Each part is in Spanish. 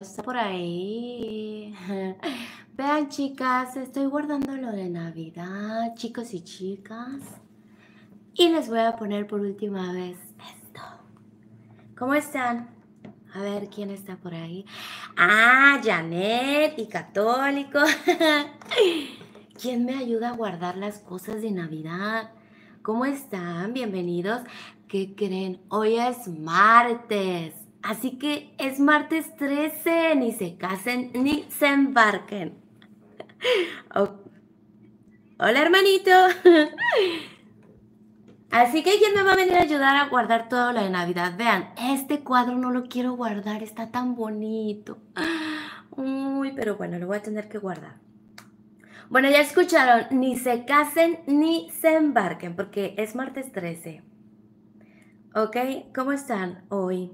está por ahí. Vean, chicas, estoy guardando lo de Navidad, chicos y chicas. Y les voy a poner por última vez esto. ¿Cómo están? A ver quién está por ahí. Ah, Janet y Católico. ¿Quién me ayuda a guardar las cosas de Navidad? ¿Cómo están? Bienvenidos. ¿Qué creen? Hoy es martes. Así que es martes 13, ni se casen ni se embarquen. Hola hermanito. Así que quién me va a venir a ayudar a guardar todo lo de Navidad. Vean, este cuadro no lo quiero guardar, está tan bonito. Uy, pero bueno, lo voy a tener que guardar. Bueno, ya escucharon, ni se casen ni se embarquen, porque es martes 13. ¿Ok? ¿Cómo están hoy?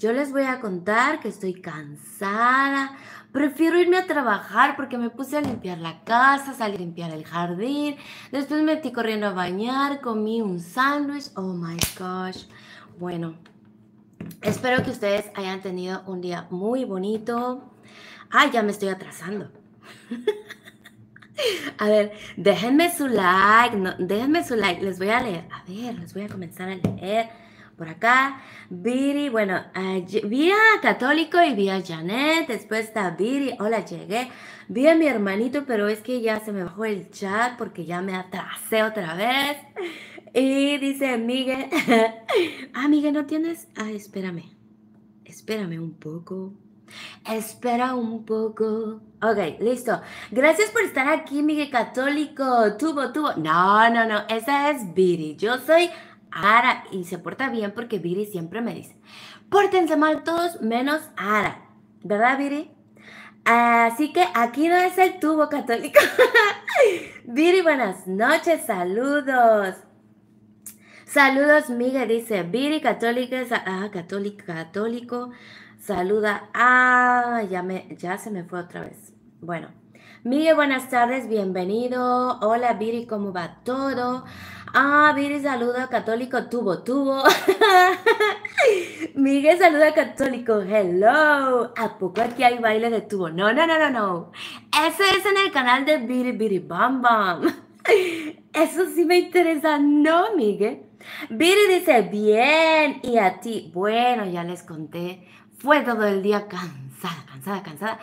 Yo les voy a contar que estoy cansada. Prefiero irme a trabajar porque me puse a limpiar la casa, salí a limpiar el jardín. Después me metí corriendo a bañar, comí un sándwich. Oh my gosh. Bueno, espero que ustedes hayan tenido un día muy bonito. Ay, ya me estoy atrasando. a ver, déjenme su like. No, déjenme su like. Les voy a leer. A ver, les voy a comenzar a leer por acá. Viri, bueno, vía vi a Católico y vi a Janet. Después está Biri hola, llegué. Vi a mi hermanito, pero es que ya se me bajó el chat porque ya me atrasé otra vez. Y dice Miguel, ah, Miguel, ¿no tienes? Ah, espérame, espérame un poco. Espera un poco. Ok, listo. Gracias por estar aquí, Miguel Católico. tuvo tuvo No, no, no. Esa es Viri. Yo soy Ara y se porta bien porque Viri siempre me dice, pórtense mal todos menos Ara, ¿verdad Viri? Así que aquí no es el tubo católico. Viri, buenas noches, saludos. Saludos, Miguel, dice Viri, católica, ah, católico. Saluda a... Ah, ya, ya se me fue otra vez. Bueno, Miguel, buenas tardes, bienvenido. Hola, Viri, ¿cómo va todo? Ah, Viri saluda católico, tubo, tubo. Miguel saluda católico, hello. ¿A poco aquí hay baile de tubo? No, no, no, no, no. Eso es en el canal de Biri Biri Bam Bam. Eso sí me interesa, ¿no, Miguel? Viri dice, bien, y a ti, bueno, ya les conté, fue todo el día cantando cansada, cansada, cansada.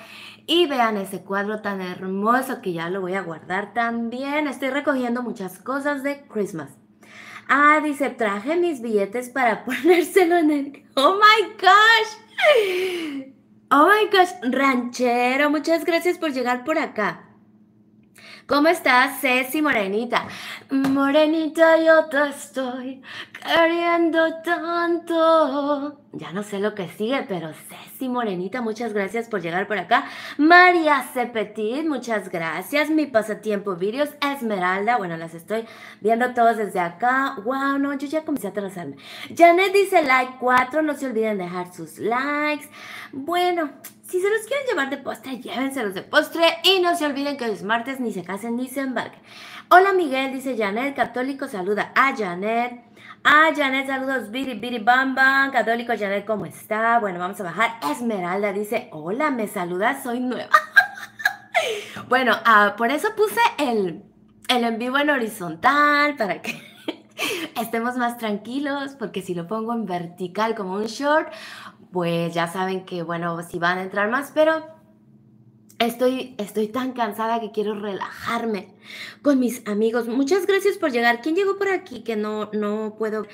Y vean ese cuadro tan hermoso que ya lo voy a guardar también. Estoy recogiendo muchas cosas de Christmas. Ah, dice, traje mis billetes para ponérselo en el... ¡Oh, my gosh! Oh my gosh, ranchero, muchas gracias por llegar por acá. ¿Cómo estás, Ceci Morenita? Morenita, yo te estoy queriendo tanto. Ya no sé lo que sigue, pero Ceci Morenita, muchas gracias por llegar por acá. María Cepetit, muchas gracias. Mi pasatiempo vídeos, Esmeralda, bueno, las estoy viendo todos desde acá. Wow, no, yo ya comencé a atrasarme. Janet dice like 4, no se olviden dejar sus likes. Bueno, si se los quieren llevar de postre, llévenselos de postre y no se olviden que es martes ni se casen ni se embarquen. Hola Miguel, dice Janet, católico saluda a Janet. A Janet, saludos, biri biri bam bam. Católico Janet, ¿cómo está? Bueno, vamos a bajar. Esmeralda dice, hola, me saludas, soy nueva. bueno, ah, por eso puse el, el en vivo en horizontal, para que estemos más tranquilos, porque si lo pongo en vertical como un short, pues ya saben que, bueno, si van a entrar más, pero estoy, estoy tan cansada que quiero relajarme con mis amigos. Muchas gracias por llegar. ¿Quién llegó por aquí que no, no puedo?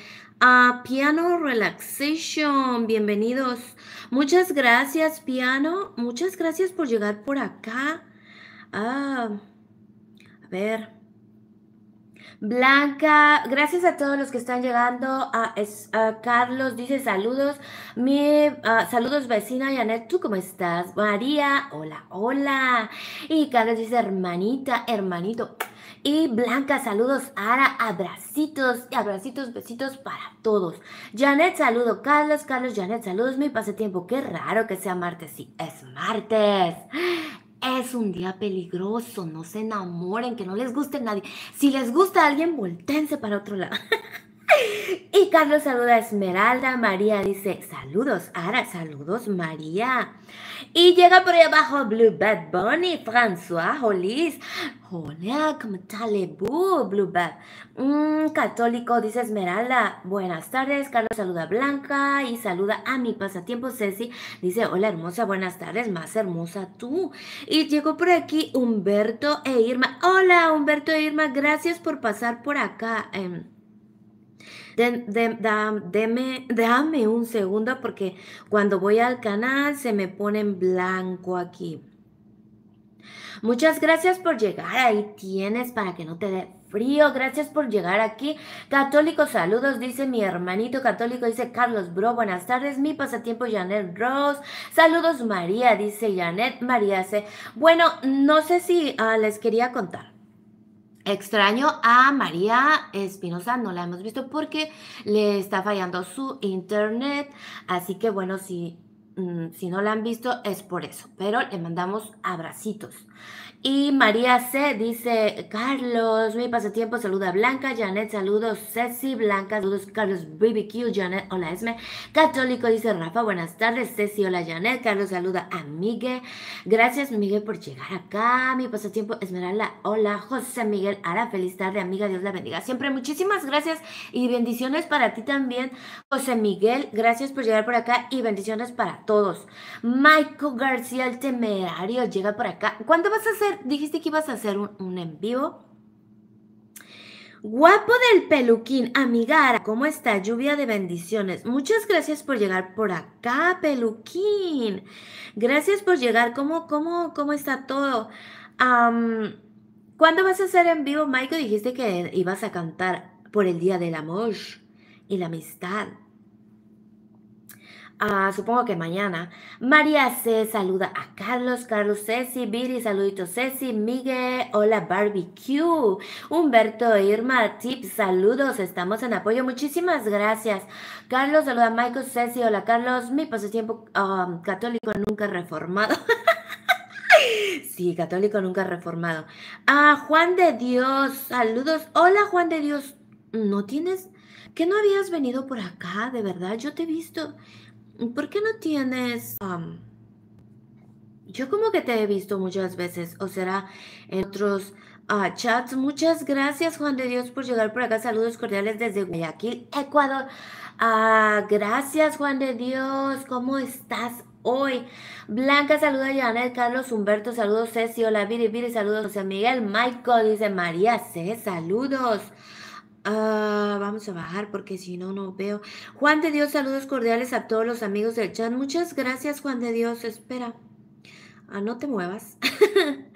Ah, Piano Relaxation, bienvenidos. Muchas gracias, Piano. Muchas gracias por llegar por acá. Ah, a ver. Blanca, gracias a todos los que están llegando. A, Carlos dice saludos. Mi, saludos vecina Janet, ¿tú cómo estás? María, hola, hola. Y Carlos dice hermanita, hermanito. Y Blanca, saludos. Ara, abracitos, abracitos, besitos para todos. Janet, saludo. Carlos, Carlos, Janet, saludos. Mi pasatiempo, qué raro que sea martes. Sí, es martes es un día peligroso, no se enamoren, que no les guste nadie. Si les gusta alguien, voltense para otro lado. Y Carlos saluda a Esmeralda. María dice: Saludos, Ara, saludos, María. Y llega por ahí abajo Blue Bad Bunny, François, Jolis. Hola, ¿cómo Blue Bad? Mm, católico, dice Esmeralda. Buenas tardes, Carlos saluda a Blanca y saluda a mi pasatiempo Ceci. Dice: Hola, hermosa, buenas tardes, más hermosa tú. Y llegó por aquí Humberto e Irma. Hola, Humberto e Irma, gracias por pasar por acá. Em, dame un segundo porque cuando voy al canal se me pone en blanco aquí. Muchas gracias por llegar. Ahí tienes para que no te dé frío. Gracias por llegar aquí. Católico, saludos, dice mi hermanito católico, dice Carlos Bro. Buenas tardes, mi pasatiempo Janet Ross. Saludos, María, dice Janet María C. Bueno, no sé si ah, les quería contar. Extraño a María Espinosa, no la hemos visto porque le está fallando su internet, así que bueno, si, mm, si no la han visto es por eso, pero le mandamos abracitos. Y María C. dice, Carlos, mi pasatiempo, saluda a Blanca, Janet, saludos, Ceci, Blanca, saludos, Carlos, BBQ, Janet, hola Esme, Católico, dice Rafa, buenas tardes, Ceci, hola Janet, Carlos, saluda a Miguel, gracias Miguel por llegar acá, mi pasatiempo, Esmeralda, hola, José Miguel, Ara, feliz tarde, amiga, Dios la bendiga siempre, muchísimas gracias y bendiciones para ti también, José Miguel, gracias por llegar por acá y bendiciones para todos. Michael García, el temerario, llega por acá, ¿cuándo vas a ser? dijiste que ibas a hacer un, un en vivo. Guapo del peluquín, amigara, ¿cómo está? Lluvia de bendiciones. Muchas gracias por llegar por acá, peluquín. Gracias por llegar. ¿Cómo, cómo, cómo está todo? cuando ¿Cuándo vas a hacer en vivo, Michael? Dijiste que ibas a cantar por el Día del Amor y la Amistad. Ah, supongo que mañana. María C. saluda a Carlos, Carlos Ceci, Viri, saluditos Ceci, Miguel, hola Barbecue, Humberto, Irma, Tip, saludos, estamos en apoyo, muchísimas gracias. Carlos, saluda a Michael, Ceci, hola Carlos, mi pasatiempo tiempo um, católico nunca reformado. Sí, católico nunca reformado. Ah, Juan de Dios, saludos. Hola, Juan de Dios. ¿No tienes? ¿Que no habías venido por acá? De verdad, yo te he visto. ¿por qué no tienes... Um, yo como que te he visto muchas veces, o será en otros ah, chats. Muchas gracias, Juan de Dios, por llegar por acá. Saludos cordiales desde Guayaquil, Ecuador. Ah, gracias, Juan de Dios. ¿Cómo estás hoy. Blanca saluda a Yanel, Carlos Humberto, saludos Ceci, hola Viri Viri, saludos José Miguel, Michael dice María C, saludos. Ah, vamos a bajar porque si no, no veo. Juan de Dios, saludos cordiales a todos los amigos del chat. Muchas gracias, Juan de Dios. Espera. Ah, no te muevas.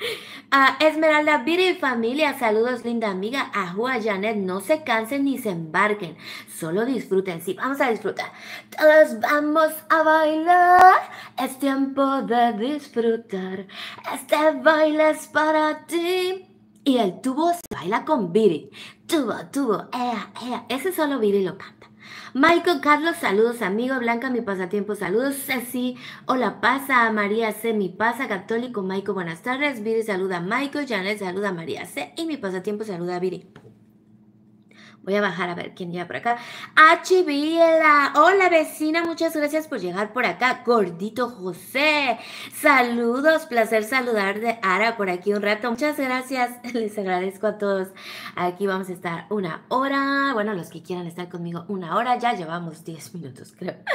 Ah, Esmeralda, Viri y familia, saludos, linda amiga. A Juan Janet, no se cansen ni se embarquen. Solo disfruten. Sí, vamos a disfrutar. Todos vamos a bailar. Es tiempo de disfrutar. Este baile es para ti. Y el tubo se baila con Viri. Tubo, tubo, ea, ea. Ese solo Viri lo canta. Michael Carlos, saludos amigo. Blanca, mi pasatiempo, saludos. Ceci, hola, pasa a María C, mi pasa católico. Michael, buenas tardes. Viri saluda a Michael. Janet saluda a María C. Y mi pasatiempo saluda a Viri. Voy a bajar a ver quién llega por acá. H. Hola, vecina. Muchas gracias por llegar por acá. Gordito José. Saludos. Placer saludar de Ara por aquí un rato. Muchas gracias. Les agradezco a todos. Aquí vamos a estar una hora. Bueno, los que quieran estar conmigo una hora. Ya llevamos 10 minutos, creo.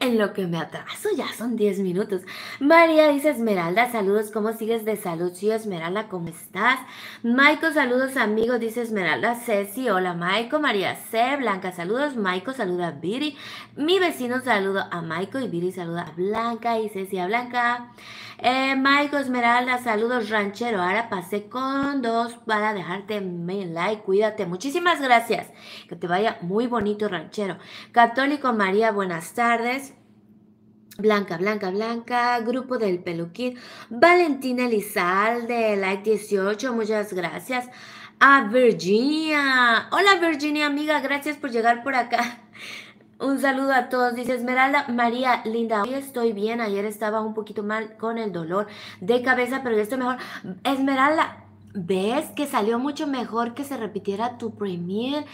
En lo que me atraso ya son 10 minutos. María dice Esmeralda. Saludos. ¿Cómo sigues de salud? Sí, Esmeralda, ¿cómo estás? Michael, saludos, amigo, Dice Esmeralda. Ceci, hola, Mike. María C. Blanca, saludos. Maico, saluda a Viri. Mi vecino saludo a Maiko y Viri saluda a Blanca y Ceci Blanca. Eh, Maico Esmeralda, saludos ranchero. Ahora pasé con dos para dejarte me like. Cuídate. Muchísimas gracias. Que te vaya muy bonito ranchero. Católico María, buenas tardes. Blanca, Blanca, Blanca, grupo del peluquín. Valentina Elizalde, like 18, muchas gracias a ah, Virginia. Hola Virginia, amiga, gracias por llegar por acá. Un saludo a todos. Dice Esmeralda, María, linda, hoy estoy bien. Ayer estaba un poquito mal con el dolor de cabeza, pero ya estoy mejor. Esmeralda, ¿ves que salió mucho mejor que se repitiera tu premier?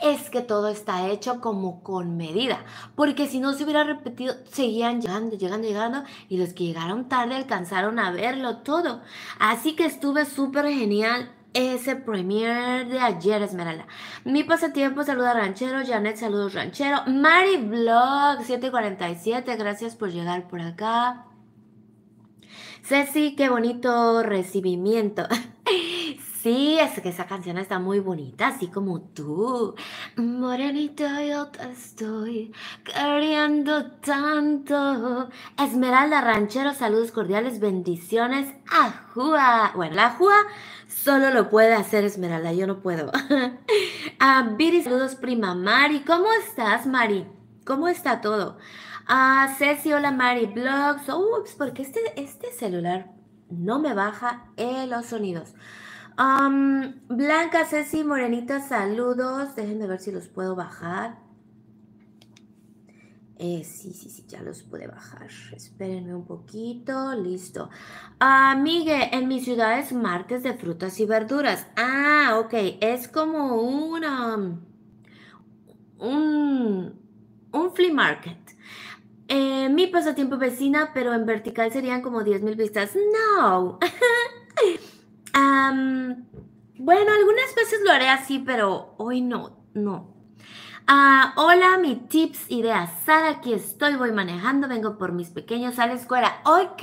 Es que todo está hecho como con medida, porque si no se hubiera repetido, seguían llegando, llegando, llegando, y los que llegaron tarde alcanzaron a verlo todo. Así que estuve súper genial ese premier de ayer, Esmeralda. Mi pasatiempo, saluda ranchero. Janet, saludos ranchero. Mari Blog 747, gracias por llegar por acá. Ceci, qué bonito recibimiento. Sí, es que esa canción está muy bonita, así como tú. Morenita, yo te estoy queriendo tanto. Esmeralda Ranchero, saludos cordiales, bendiciones. Ajúa. Bueno, la Ajúa solo lo puede hacer Esmeralda, yo no puedo. A ah, Viri, saludos, prima Mari. ¿Cómo estás, Mari? ¿Cómo está todo? A ah, Ceci, hola, Mari Blogs. Ups, porque este, este celular no me baja los sonidos. Um, Blanca, Ceci, Morenita, saludos. Déjenme ver si los puedo bajar. Eh, sí, sí, sí, ya los pude bajar. Espérenme un poquito. Listo. Amigue, ah, en mi ciudad es martes de frutas y verduras. Ah, ok. Es como una, un, un flea market. Eh, mi pasatiempo vecina, pero en vertical serían como 10.000 vistas. No. bueno, algunas veces lo haré así, pero hoy no, no. Ah, hola, mi tips, ideas. Sara, aquí estoy, voy manejando, vengo por mis pequeños a la escuela. Ok,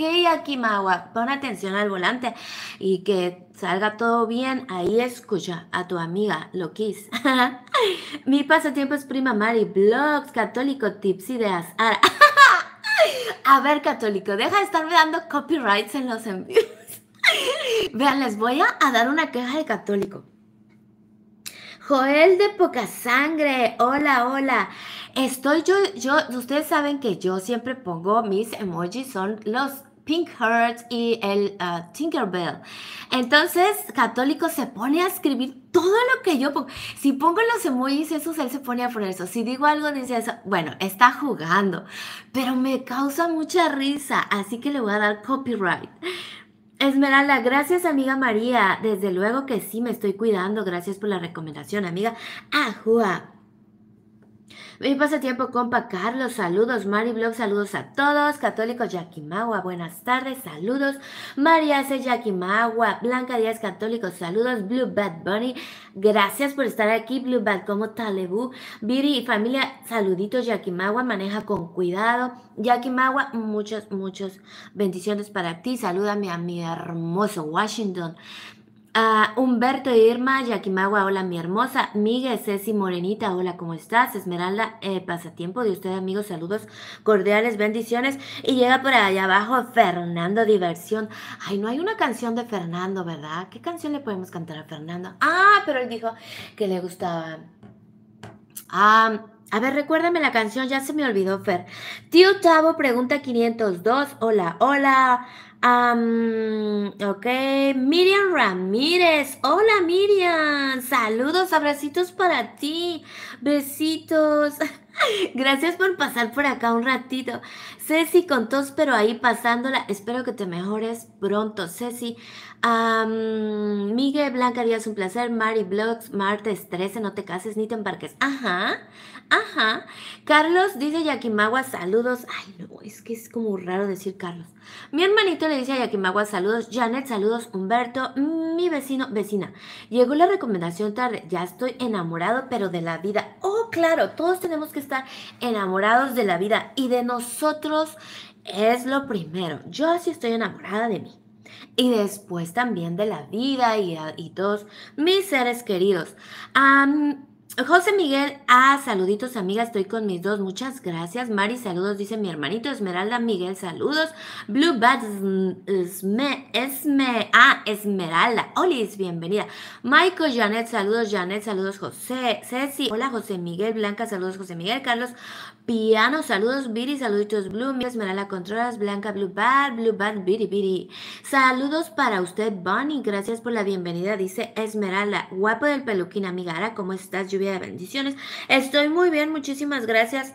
magua. pon atención al volante y que salga todo bien. Ahí escucha a tu amiga, Loquis. mi pasatiempo es Prima Mari, blogs, católico, tips, ideas. a ver, católico, deja de estarme dando copyrights en los envíos. Vean, les voy a dar una queja de católico. Joel de poca sangre, hola, hola. Estoy yo, yo, ustedes saben que yo siempre pongo mis emojis, son los Pink Hearts y el ah, Tinkerbell. Entonces, Católico se pone a escribir todo lo que yo pongo. Si pongo los emojis esos, él se pone a poner eso. Si digo algo, dice eso. Bueno, está jugando, pero me causa mucha risa, así que le voy a dar copyright. Esmeralda, gracias amiga María. Desde luego que sí, me estoy cuidando. Gracias por la recomendación, amiga. Ajua. Ah, mi pasatiempo compa Carlos, saludos. Mari Blog, saludos a todos. Católicos Yakimagua, buenas tardes, saludos. María C. Yakimagua, Blanca Díaz Católicos, saludos. Blue Bad Bunny, gracias por estar aquí. Blue Bad, como Talebu. Biri y familia, saluditos. Yakimagua, maneja con cuidado. Yakimagua, muchos, muchos bendiciones para ti. Salúdame a mi hermoso Washington. Ah, Humberto Irma, Yakimagua, hola mi hermosa. Miguel, Ceci Morenita, hola, ¿cómo estás? Esmeralda, eh, pasatiempo de ustedes, amigos, saludos cordiales, bendiciones. Y llega por allá abajo Fernando Diversión. Ay, no hay una canción de Fernando, ¿verdad? ¿Qué canción le podemos cantar a Fernando? Ah, pero él dijo que le gustaba. Ah, a ver, recuérdame la canción, ya se me olvidó, Fer. Tío Chavo pregunta 502. Hola, hola. ok, Miriam Ramírez. Hola, Miriam. Saludos, abracitos para ti. Besitos. Gracias por pasar por acá un ratito. Ceci, con tos, pero ahí pasándola. Espero que te mejores pronto, Ceci. Miguel Blanca Díaz, un placer. Mari Blogs, martes 13, no te cases ni te embarques. Ajá, ajá. Carlos dice Yakimagua, saludos. Ay, no, es que es como raro decir Carlos. Mi hermanito le dice a Yakimagua saludos, Janet saludos, Humberto, mi vecino, vecina. Llegó la recomendación tarde, ya estoy enamorado pero de la vida. Oh, claro, todos tenemos que estar enamorados de la vida y de nosotros es lo primero. Yo así estoy enamorada de mí. Y después también de la vida y, todos mis seres queridos. Um, José Miguel, ah, saluditos amiga, estoy con mis dos, muchas gracias. Mari, saludos, dice mi hermanito Esmeralda Miguel, saludos. Blue Bad Esme, Esme, ah, Esmeralda, Olis, bienvenida. Michael, Janet, saludos, Janet, saludos, José, Ceci, hola José Miguel, Blanca, saludos, José Miguel, Carlos, Piano, saludos, Biri, saluditos, Blue, Esmeralda controlas, Blanca, Blue Bad, Blue Bad, Biri, Biri. Saludos para usted, Bonnie, gracias por la bienvenida, dice Esmeralda. Guapo del peluquín, amiga, ¿cómo estás? Lluvia de bendiciones. Estoy muy bien, muchísimas gracias.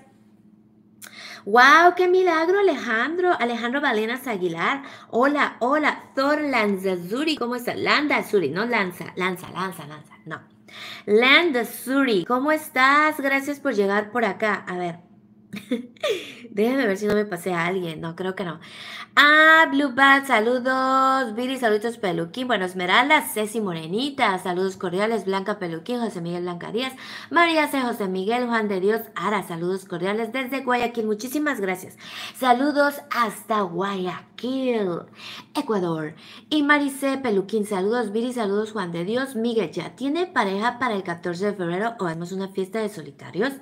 ¡Wow! ¡Qué milagro, Alejandro! Alejandro Valenas Aguilar. Hola, hola, Thor Lanzazuri. ¿Cómo Landa Zuri, no lanza, lanza, lanza, lanza. No. Zuri, ¿cómo estás? Gracias por llegar por acá. A ver, Déjame ver si no me pasé a alguien. No, creo que no. Ah, Blue Bad, saludos. Viri, saludos, Peluquín. Bueno, Esmeralda, Ceci Morenita, saludos cordiales. Blanca Peluquín, José Miguel Blanca Díaz, María C. José Miguel, Juan de Dios Ara, saludos cordiales desde Guayaquil. Muchísimas gracias. Saludos hasta Guayaquil, Ecuador. Y Maricé Peluquín, saludos. Viri, saludos, Juan de Dios. Miguel, ¿ya tiene pareja para el 14 de febrero o hacemos una fiesta de solitarios?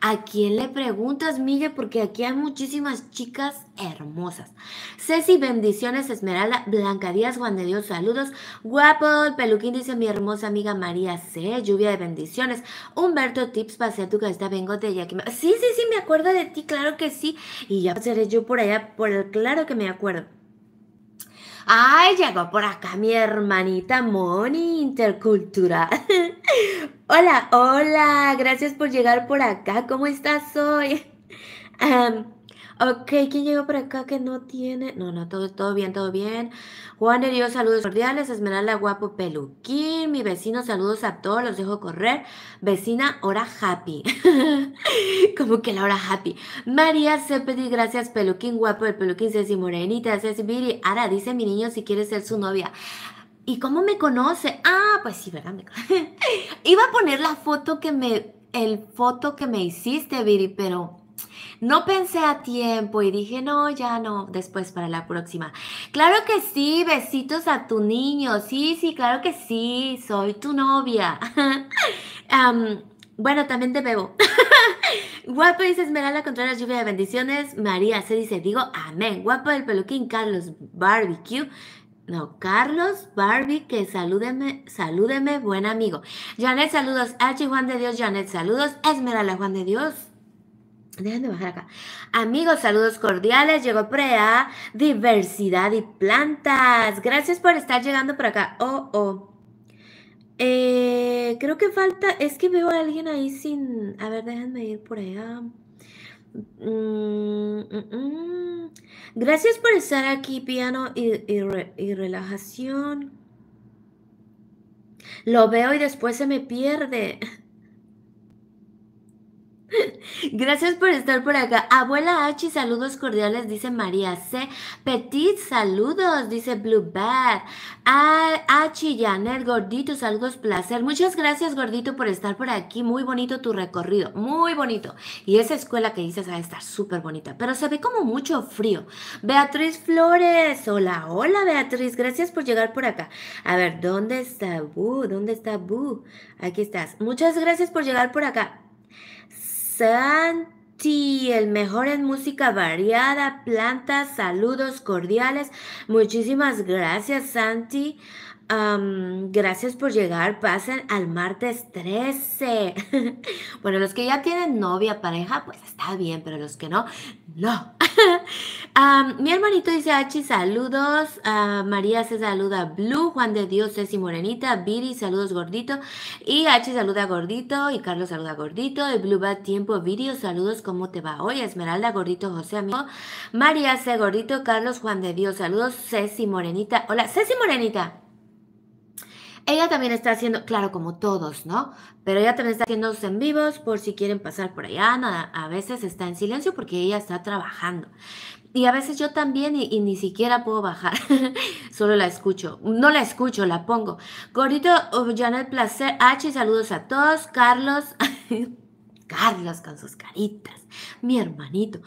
¿A quién le pregunto? Mille, porque aquí hay muchísimas chicas hermosas. Ceci, bendiciones, Esmeralda, Blanca Díaz, Juan de Dios, saludos. Guapo, el peluquín dice mi hermosa amiga María C, lluvia de bendiciones. Humberto, tips pasea tu casa, vengo de ya Sí, sí, sí, me acuerdo de ti, claro que sí. Y ya seré yo por allá, por el claro que me acuerdo. Ay, llegó por acá mi hermanita Moni Intercultural. hola, hola, gracias por llegar por acá. ¿Cómo estás hoy? Em, ok, ¿quién llegó por acá que no tiene? No, no, todo, bien, todo bien. Juan de Dios, saludos cordiales. Esmeralda Guapo Peluquín, mi vecino, saludos a todos, los dejo correr. Vecina, hora happy. Como que la hora happy. María pedí gracias Peluquín, Guapo el Peluquín, Ceci Morenita, Ceci Viri. Ara, dice mi niño si quiere ser su novia. ¿Y cómo me conoce? Ah, pues sí, ¿verdad? Iba a poner la foto que me, el foto que me hiciste, Viri, pero no pensé a tiempo y dije, no, ya no, después para la próxima. Claro que sí, besitos a tu niño. Sí, sí, claro que sí, soy tu novia. bueno, también te bebo. Guapo dice Esmeralda la lluvia de bendiciones. María se dice, digo amén. Guapo del peluquín Carlos Barbecue. No, Carlos Barbie, que salúdeme, salúdeme, buen amigo. Janet, saludos. H. Juan de Dios, Janet, saludos. Esmeralda Juan de Dios, Déjenme bajar acá. Amigos, saludos cordiales. Llegó por diversidad y plantas. Gracias por estar llegando por acá. Oh, oh. Eh, creo que falta, es que veo a alguien ahí sin, a ver, déjenme ir por allá. Mm, mm, mm. Gracias por estar aquí, piano y, y, relajación. Lo veo y después se me pierde. Gracias por estar por acá. Abuela H, saludos cordiales, dice María C. Petit, saludos, dice Blue Bad. H, Janet, gordito, saludos, placer. Muchas gracias, gordito, por estar por aquí. Muy bonito tu recorrido, muy bonito. Y esa escuela que dices va a estar súper bonita, pero se ve como mucho frío. Beatriz Flores, hola, hola, Beatriz, gracias por llegar por acá. A ver, ¿dónde está Bu? ¿Dónde está Bu? Aquí estás. Muchas gracias por llegar por acá. Santi, el mejor en música variada, plantas, saludos cordiales. Muchísimas gracias, Santi gracias por llegar. Pasen al martes 13. bueno, los que ya tienen novia, pareja, pues está bien, pero los que no, no. mi hermanito dice H, saludos. María se saluda Blue, Juan de Dios, Ceci Morenita, Viri, saludos gordito. Y H saluda gordito y Carlos saluda gordito. Y Blue va tiempo Viri, saludos, ¿cómo te va hoy? Esmeralda, gordito, José, amigo. María se gordito, Carlos, Juan de Dios, saludos, Ceci Morenita. Hola, Ceci Morenita. Ella también está haciendo, claro, como todos, ¿no? Pero ella también está haciendo en vivos por si quieren pasar por allá. Nada, a veces está en silencio porque ella está trabajando. Y a veces yo también y, ni siquiera puedo bajar. Solo la escucho. No la escucho, la pongo. Gordito, oh, Janet Placer, H, saludos a todos. Carlos. Carlos con sus caritas, mi hermanito.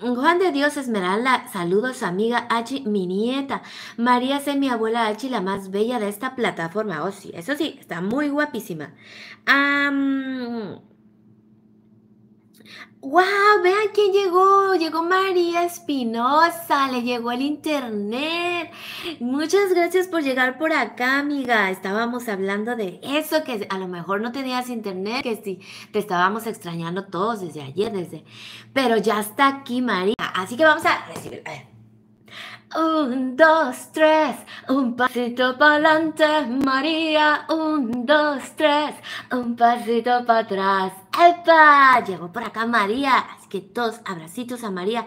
Juan de Dios Esmeralda, saludos amiga H, mi nieta. María C, mi abuela H, la más bella de esta plataforma. Oh, sí, eso sí, está muy guapísima. ¡Wow! Vean quién llegó. Llegó María Espinosa, le llegó el internet. Muchas gracias por llegar por acá, amiga. Estábamos hablando de eso, que a lo mejor no tenías internet, que sí, te estábamos extrañando todos desde ayer, desde... Pero ya está aquí, María. Así que vamos a recibir... Un, dos, tres, un pasito para adelante, María. Un, dos, tres, un pasito para atrás. ¡Epa! Llegó por acá María. Así que todos abracitos a María.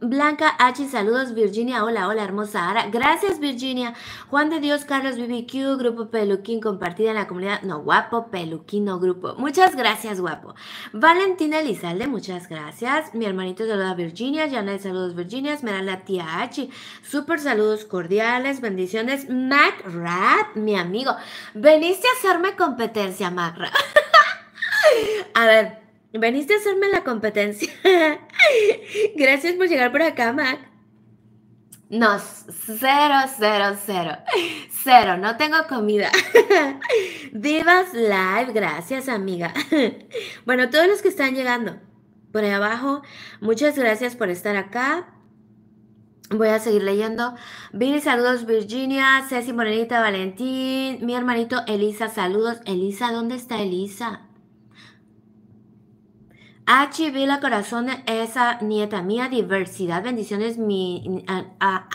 Blanca H, saludos Virginia. Hola, hola hermosa Ara. Gracias Virginia. Juan de Dios, Carlos BBQ, Grupo Peluquín, compartida en la comunidad. No, guapo, peluquino grupo. Muchas gracias, guapo. Valentina Elizalde, muchas gracias. Mi hermanito saluda Virginia. Janet, saludos Virginia. Esmeralda, tía H. Súper saludos cordiales. Bendiciones. Mac Rat, mi amigo. Veniste a hacerme competencia, Mac Rat. A ver, veniste a hacerme la competencia. Gracias por llegar por acá, Mac. No, cero, cero, cero. Cero, no tengo comida. Divas Live, gracias amiga. Bueno, todos los que están llegando por ahí abajo, muchas gracias por estar acá. Voy a seguir leyendo. Billy, saludos Virginia, Ceci Morenita Valentín, mi hermanito Elisa, saludos. Elisa, ¿dónde está Elisa? H. Vila Corazón, esa nieta mía, diversidad, bendiciones, mi... A,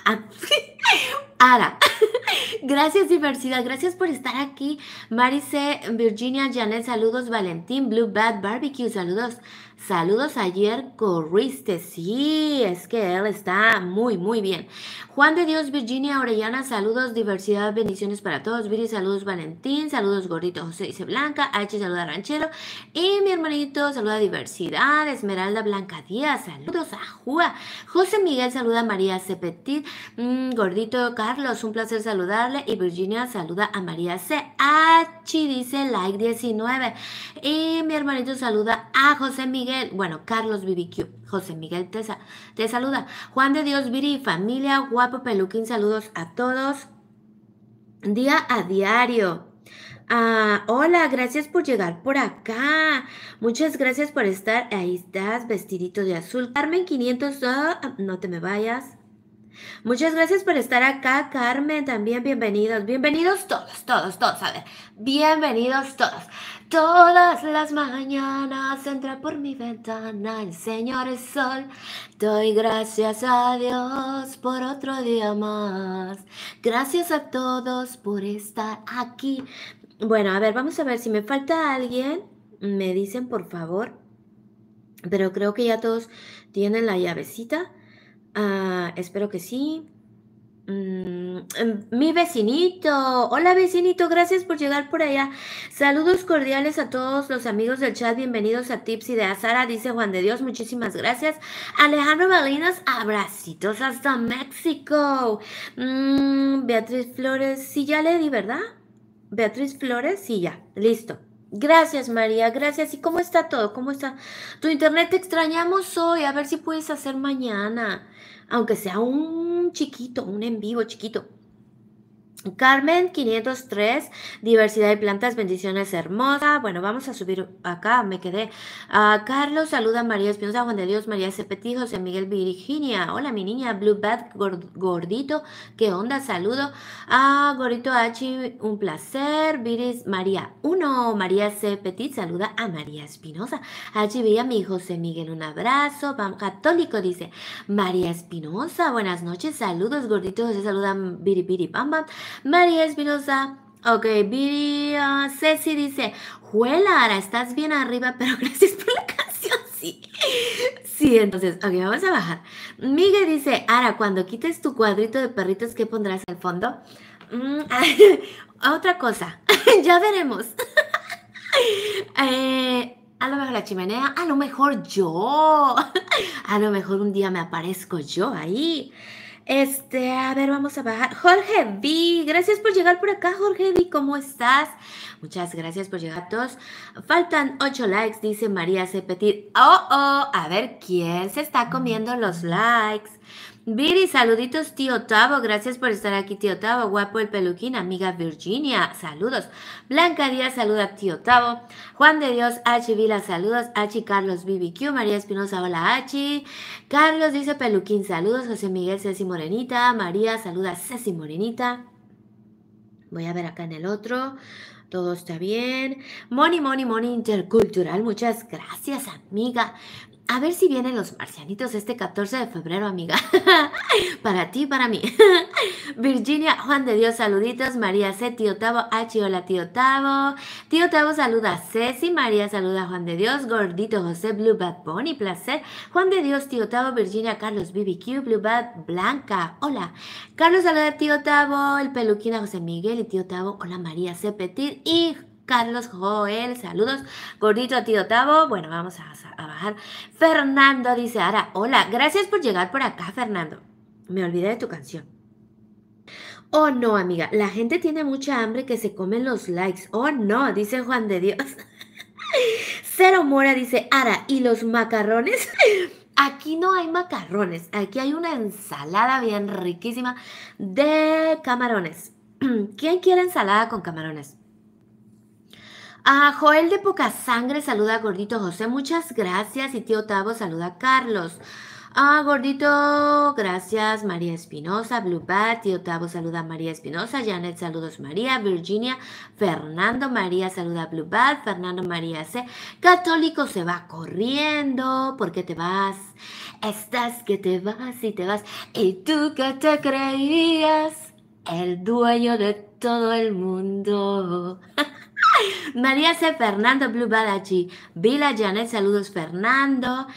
Ara. Gracias, diversidad. Gracias por estar aquí. Marice, Virginia, Janet, saludos. Valentín, Blue Bad Barbecue, saludos. Saludos ayer, corriste. Sí, es que él está muy, muy bien. Juan de Dios, Virginia Orellana, saludos, diversidad, bendiciones para todos. Viri, saludos, Valentín, saludos, gordito José dice Blanca, H, saluda Ranchero. Y mi hermanito, saluda Diversidad, Esmeralda Blanca Díaz, saludos a Juá José Miguel, saluda a María Cepetit. Mm, gordito Carlos, un placer saludarle. Y Virginia, saluda a María C. H, dice like 19. Y mi hermanito, saluda a José Miguel bueno, Carlos BBQ, José Miguel Tesa te saluda. Juan de Dios Viri, familia guapo peluquín, saludos a todos. Día a diario. Ah, hola, gracias por llegar por acá. Muchas gracias por estar. Ahí estás, vestidito de azul. Carmen 500, ah, no te me vayas. Muchas gracias por estar acá, Carmen. También bienvenidos, bienvenidos todos, todos, todos. A ver, bienvenidos todos. Todas las mañanas entra por mi ventana el Señor Sol. Doy gracias a Dios por otro día más. Gracias a todos por estar aquí. Bueno, a ver, vamos a ver si me falta alguien. Me dicen, por favor. Pero creo que ya todos tienen la llavecita. Ah, espero que sí. Mm, em, mi vecinito, hola vecinito, gracias por llegar por allá. Saludos cordiales a todos los amigos del chat, bienvenidos a Tips y de Azara, dice Juan de Dios, muchísimas gracias. Alejandro Valinas, abracitos hasta México. Mm, Beatriz Flores, sí ya le di, ¿verdad? Beatriz Flores, sí ya, listo. Gracias María, gracias. ¿Y cómo está todo? ¿Cómo está? Tu internet te extrañamos hoy, a ver si puedes hacer mañana aunque sea un chiquito, un en vivo chiquito, Carmen 503, diversidad de plantas, bendiciones hermosa. Bueno, vamos a subir acá, me quedé. a ah, Carlos, saluda a María Espinosa, Juan de Dios, María Cepetí, José Miguel Virginia. Hola, mi niña, Blue Bad Gordito, ¿qué onda? Saludo. a ah, Gordito H, un placer. Viris María 1, María Cepetit, saluda a María Espinosa. H Villa, mi José Miguel, un abrazo. Pam Católico dice, María Espinosa, buenas noches, saludos, Gordito José, saluda Viri Pam Pam. María Espinosa. Ok, Viria, ah, Ceci dice, Juela, estás bien arriba, pero gracias por la canción, sí. Sí, entonces, ok, vamos a bajar. Miguel dice, Ara, cuando quites tu cuadrito de perritos, ¿qué pondrás al fondo? Mm, otra cosa, ya veremos. Eh, a lo mejor la chimenea, a lo mejor yo, a lo mejor un día me aparezco yo ahí. Este, a ver, vamos a bajar. Jorge V, gracias por llegar por acá, Jorge V, ¿cómo estás? Muchas gracias por llegar todos. Faltan 8 likes, dice María Cepetit. Oh, oh, a ver quién se está comiendo los likes. Viri, saluditos, tío Tavo. Gracias por estar aquí, tío Tavo. Guapo el peluquín, amiga Virginia. Saludos. Blanca Díaz, saluda, tío Tavo. Juan de Dios, H. Vila, saludos. H. Carlos, BBQ. María Espinosa, hola, H. Carlos dice peluquín, saludos. José Miguel, Ceci Morenita. María, saluda, Ceci Morenita. Voy a ver acá en el otro todo está bien. Money Money money Intercultural, muchas gracias, amiga. A ver si vienen los marcianitos este 14 de febrero, amiga. para ti, para mí. Virginia, Juan de Dios, saluditos. María C, tío Tavo, H, hola, tío Tavo. Tío Tavo saluda a Ceci, María saluda a Juan de Dios, Gordito José, Blue Bad Pony placer. Juan de Dios, tío Tavo, Virginia, Carlos, BBQ, Blue Bad, Blanca, hola. Carlos saluda a tío Tavo, el peluquín a José Miguel y tío Tavo, hola, María C, Petit y Carlos Joel, saludos. Gordito, tío Tavo. Bueno, vamos a, a bajar. Fernando dice, Ara, hola, gracias por llegar por acá, Fernando. Me olvidé de tu canción. Oh, no, amiga, la gente tiene mucha hambre que se comen los likes. Oh, no, dice Juan de Dios. Cero Mora dice, Ara, ¿y los macarrones? Aquí no hay macarrones, aquí hay una ensalada bien riquísima de camarones. ¿Quién quiere ensalada con camarones? A Joel de Poca Sangre saluda a Gordito José, muchas gracias. Y tío Tavo saluda a Carlos. Ah, gordito, gracias. María Espinosa, Blue Bad. tío Tavo saluda a María Espinosa, Janet saludos María, Virginia, Fernando María saluda a Blue Bad. Fernando María C. Católico se va corriendo, porque te vas? Estás que te vas y te vas. ¿Y tú que te creías? El dueño de todo el mundo. María C. Fernando Blue Balachi, Vila Janet, saludos Fernando.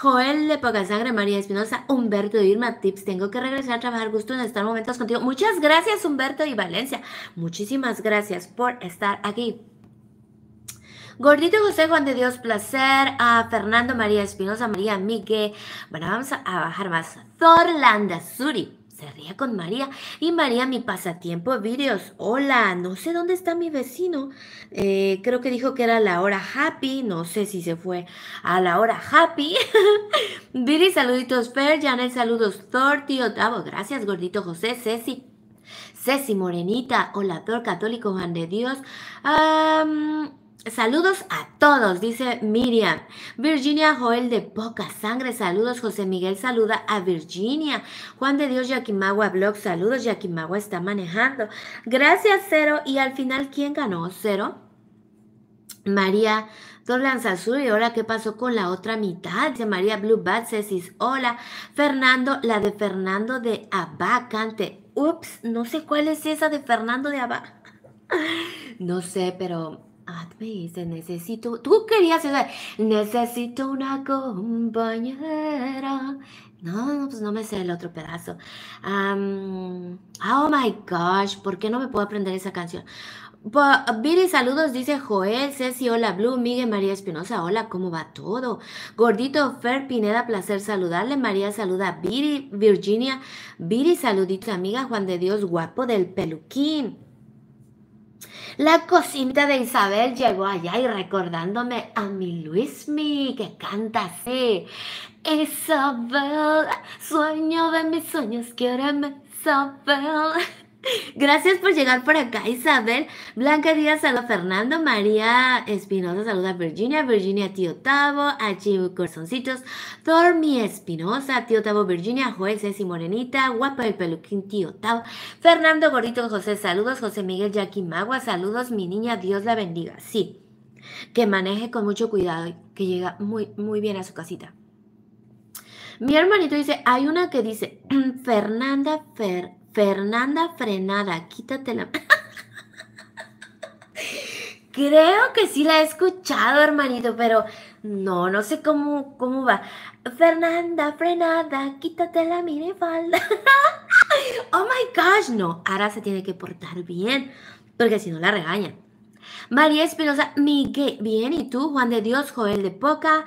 Joel de Poca Sangre, María Espinosa, Humberto Irma Tips, tengo que regresar a trabajar gusto en estar momentos contigo. Muchas gracias Humberto y Valencia, muchísimas gracias por estar aquí. Gordito José Juan de Dios, placer. A Fernando María Espinosa, María Migue. Bueno, vamos a bajar más. Thorlanda Suri. Se ría con María y María mi pasatiempo vídeos. Hola, no sé dónde está mi vecino. Eh, creo que dijo que era la hora happy. No sé si se fue a la hora happy. Viri, saluditos Fer, Janel, saludos Thor, tío Tavo. Gracias, gordito José, Ceci. Ceci Morenita, hola Thor, católico Juan de Dios. Saludos a todos, dice Miriam. Virginia Joel de Poca Sangre, saludos. José Miguel saluda a Virginia. Juan de Dios Yaquimagua Blog, saludos. Yakimagua está manejando. Gracias, Cero. Y al final, ¿quién ganó? Cero. María Dorlan Azul, y ahora qué pasó con la otra mitad, dice María Blue Bad, Cesis. hola, Fernando, la de Fernando de Abacante, ups, no sé cuál es esa de Fernando de Abacante, no sé, pero me dice, necesito, tú querías necesito una compañera. No, pues no me sé el otro pedazo. oh my gosh, ¿por qué no me puedo aprender esa canción? Viri, saludos, dice Joel, Ceci, hola, Blue, Miguel, María Espinosa, hola, ¿cómo va todo? Gordito, Fer, Pineda, placer saludarle, María, saluda, Viri, Virginia, Viri, saludito, amiga, Juan de Dios, guapo del peluquín. La cocinita de Isabel llegó allá y recordándome a mi Luismi que canta así. Isabel, sueño de mis sueños, quiéreme, Isabel. Gracias por llegar por acá, Isabel. Blanca Díaz Saludos Fernando. María Espinosa saluda Virginia. Virginia, tío Tavo. A Chivo Corazoncitos. Dormi Espinosa, tío Tavo, Virginia. Joel Ceci Morenita. Guapa el peluquín, tío Tavo. Fernando Gordito José, saludos. José Miguel Jackie Magua, saludos. Mi niña, Dios la bendiga. Sí, que maneje con mucho cuidado y que llega muy, muy bien a su casita. Mi hermanito dice, hay una que dice, Fernanda Fer Fernanda Frenada, quítate la... Creo que sí la he escuchado, hermanito, pero no, no sé cómo, cómo va. Fernanda Frenada, quítate la falda. oh my gosh, no. Ahora se tiene que portar bien, porque si no la regañan. María Espinosa, Miguel, bien, ¿y tú? Juan de Dios, Joel de Poca,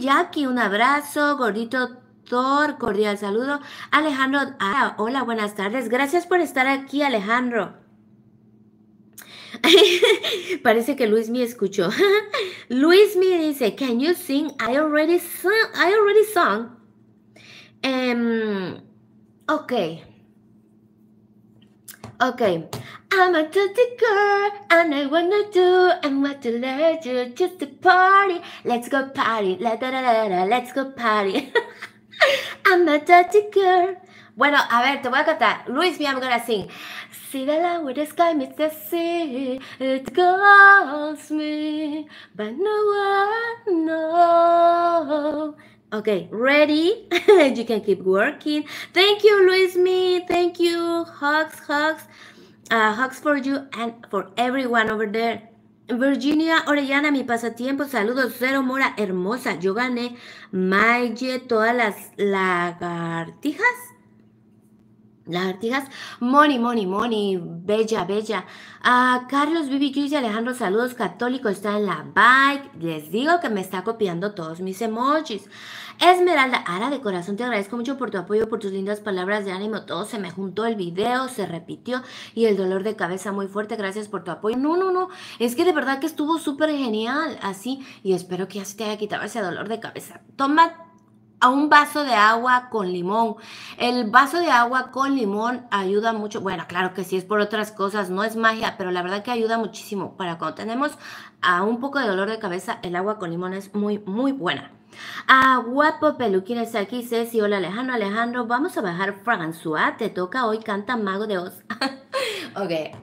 Jackie, un abrazo, gordito doctor. Cordial saludo. Alejandro, ah, hola, buenas tardes. Gracias por estar aquí, Alejandro. Parece que Luis me escuchó. Luis me dice, can you sing? I already sung. I already sung. Em, okay. Okay. I'm a dirty girl and I wanna do and what to let you just to party. Let's go party. Let's go party. I'm a dirty girl. Bueno, a ver, te voy a cantar. Luis, me I'm gonna sing. See the light with the sky meets the sea. It calls me, but no one knows. Okay, ready? you can keep working. Thank you, Luis Me. Thank you, hugs, hugs, uh, hugs for you and for everyone over there. Virginia Orellana, mi pasatiempo, saludos, Cero Mora, hermosa. Yo gané Maye, todas las lagartijas. Lagartijas. money, money, money, bella, bella. A Carlos Vivi Joyce Alejandro, saludos, católico, está en la bike. Les digo que me está copiando todos mis emojis. Esmeralda Ara, de corazón te agradezco mucho por tu apoyo, por tus lindas palabras de ánimo. Todo se me juntó, el video se repitió y el dolor de cabeza muy fuerte. Gracias por tu apoyo. No, no, no. Es que de verdad que estuvo súper genial así y espero que ya te haya quitado ese dolor de cabeza. Toma a un vaso de agua con limón. El vaso de agua con limón ayuda mucho. Bueno, claro que sí, es por otras cosas, no es magia, pero la verdad que ayuda muchísimo. Para cuando tenemos a un poco de dolor de cabeza, el agua con limón es muy, muy buena. Ah, guapo peluquines aquí, Ceci. Hola, Alejandro. Alejandro, vamos a bajar François. Te toca hoy, canta Mago de Oz. ok.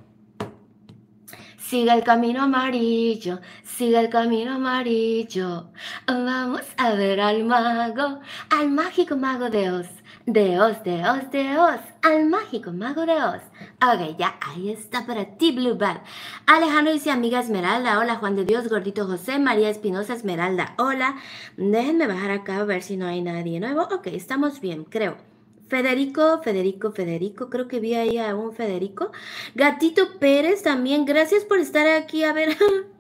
sigue el camino amarillo, sigue el camino amarillo. Vamos a ver al mago, al mágico mago de Oz de os, de os, de os, al mágico mago de os Ok, ya, ahí está para ti, Blue Bad. Alejandro dice, amiga Esmeralda, hola, Juan de Dios, Gordito José, María Espinosa, Esmeralda, hola. Déjenme bajar acá a ver si no hay nadie nuevo. Ok, estamos bien, creo. Federico, Federico, Federico, creo que vi ahí a un Federico. Gatito Pérez también, gracias por estar aquí. A ver,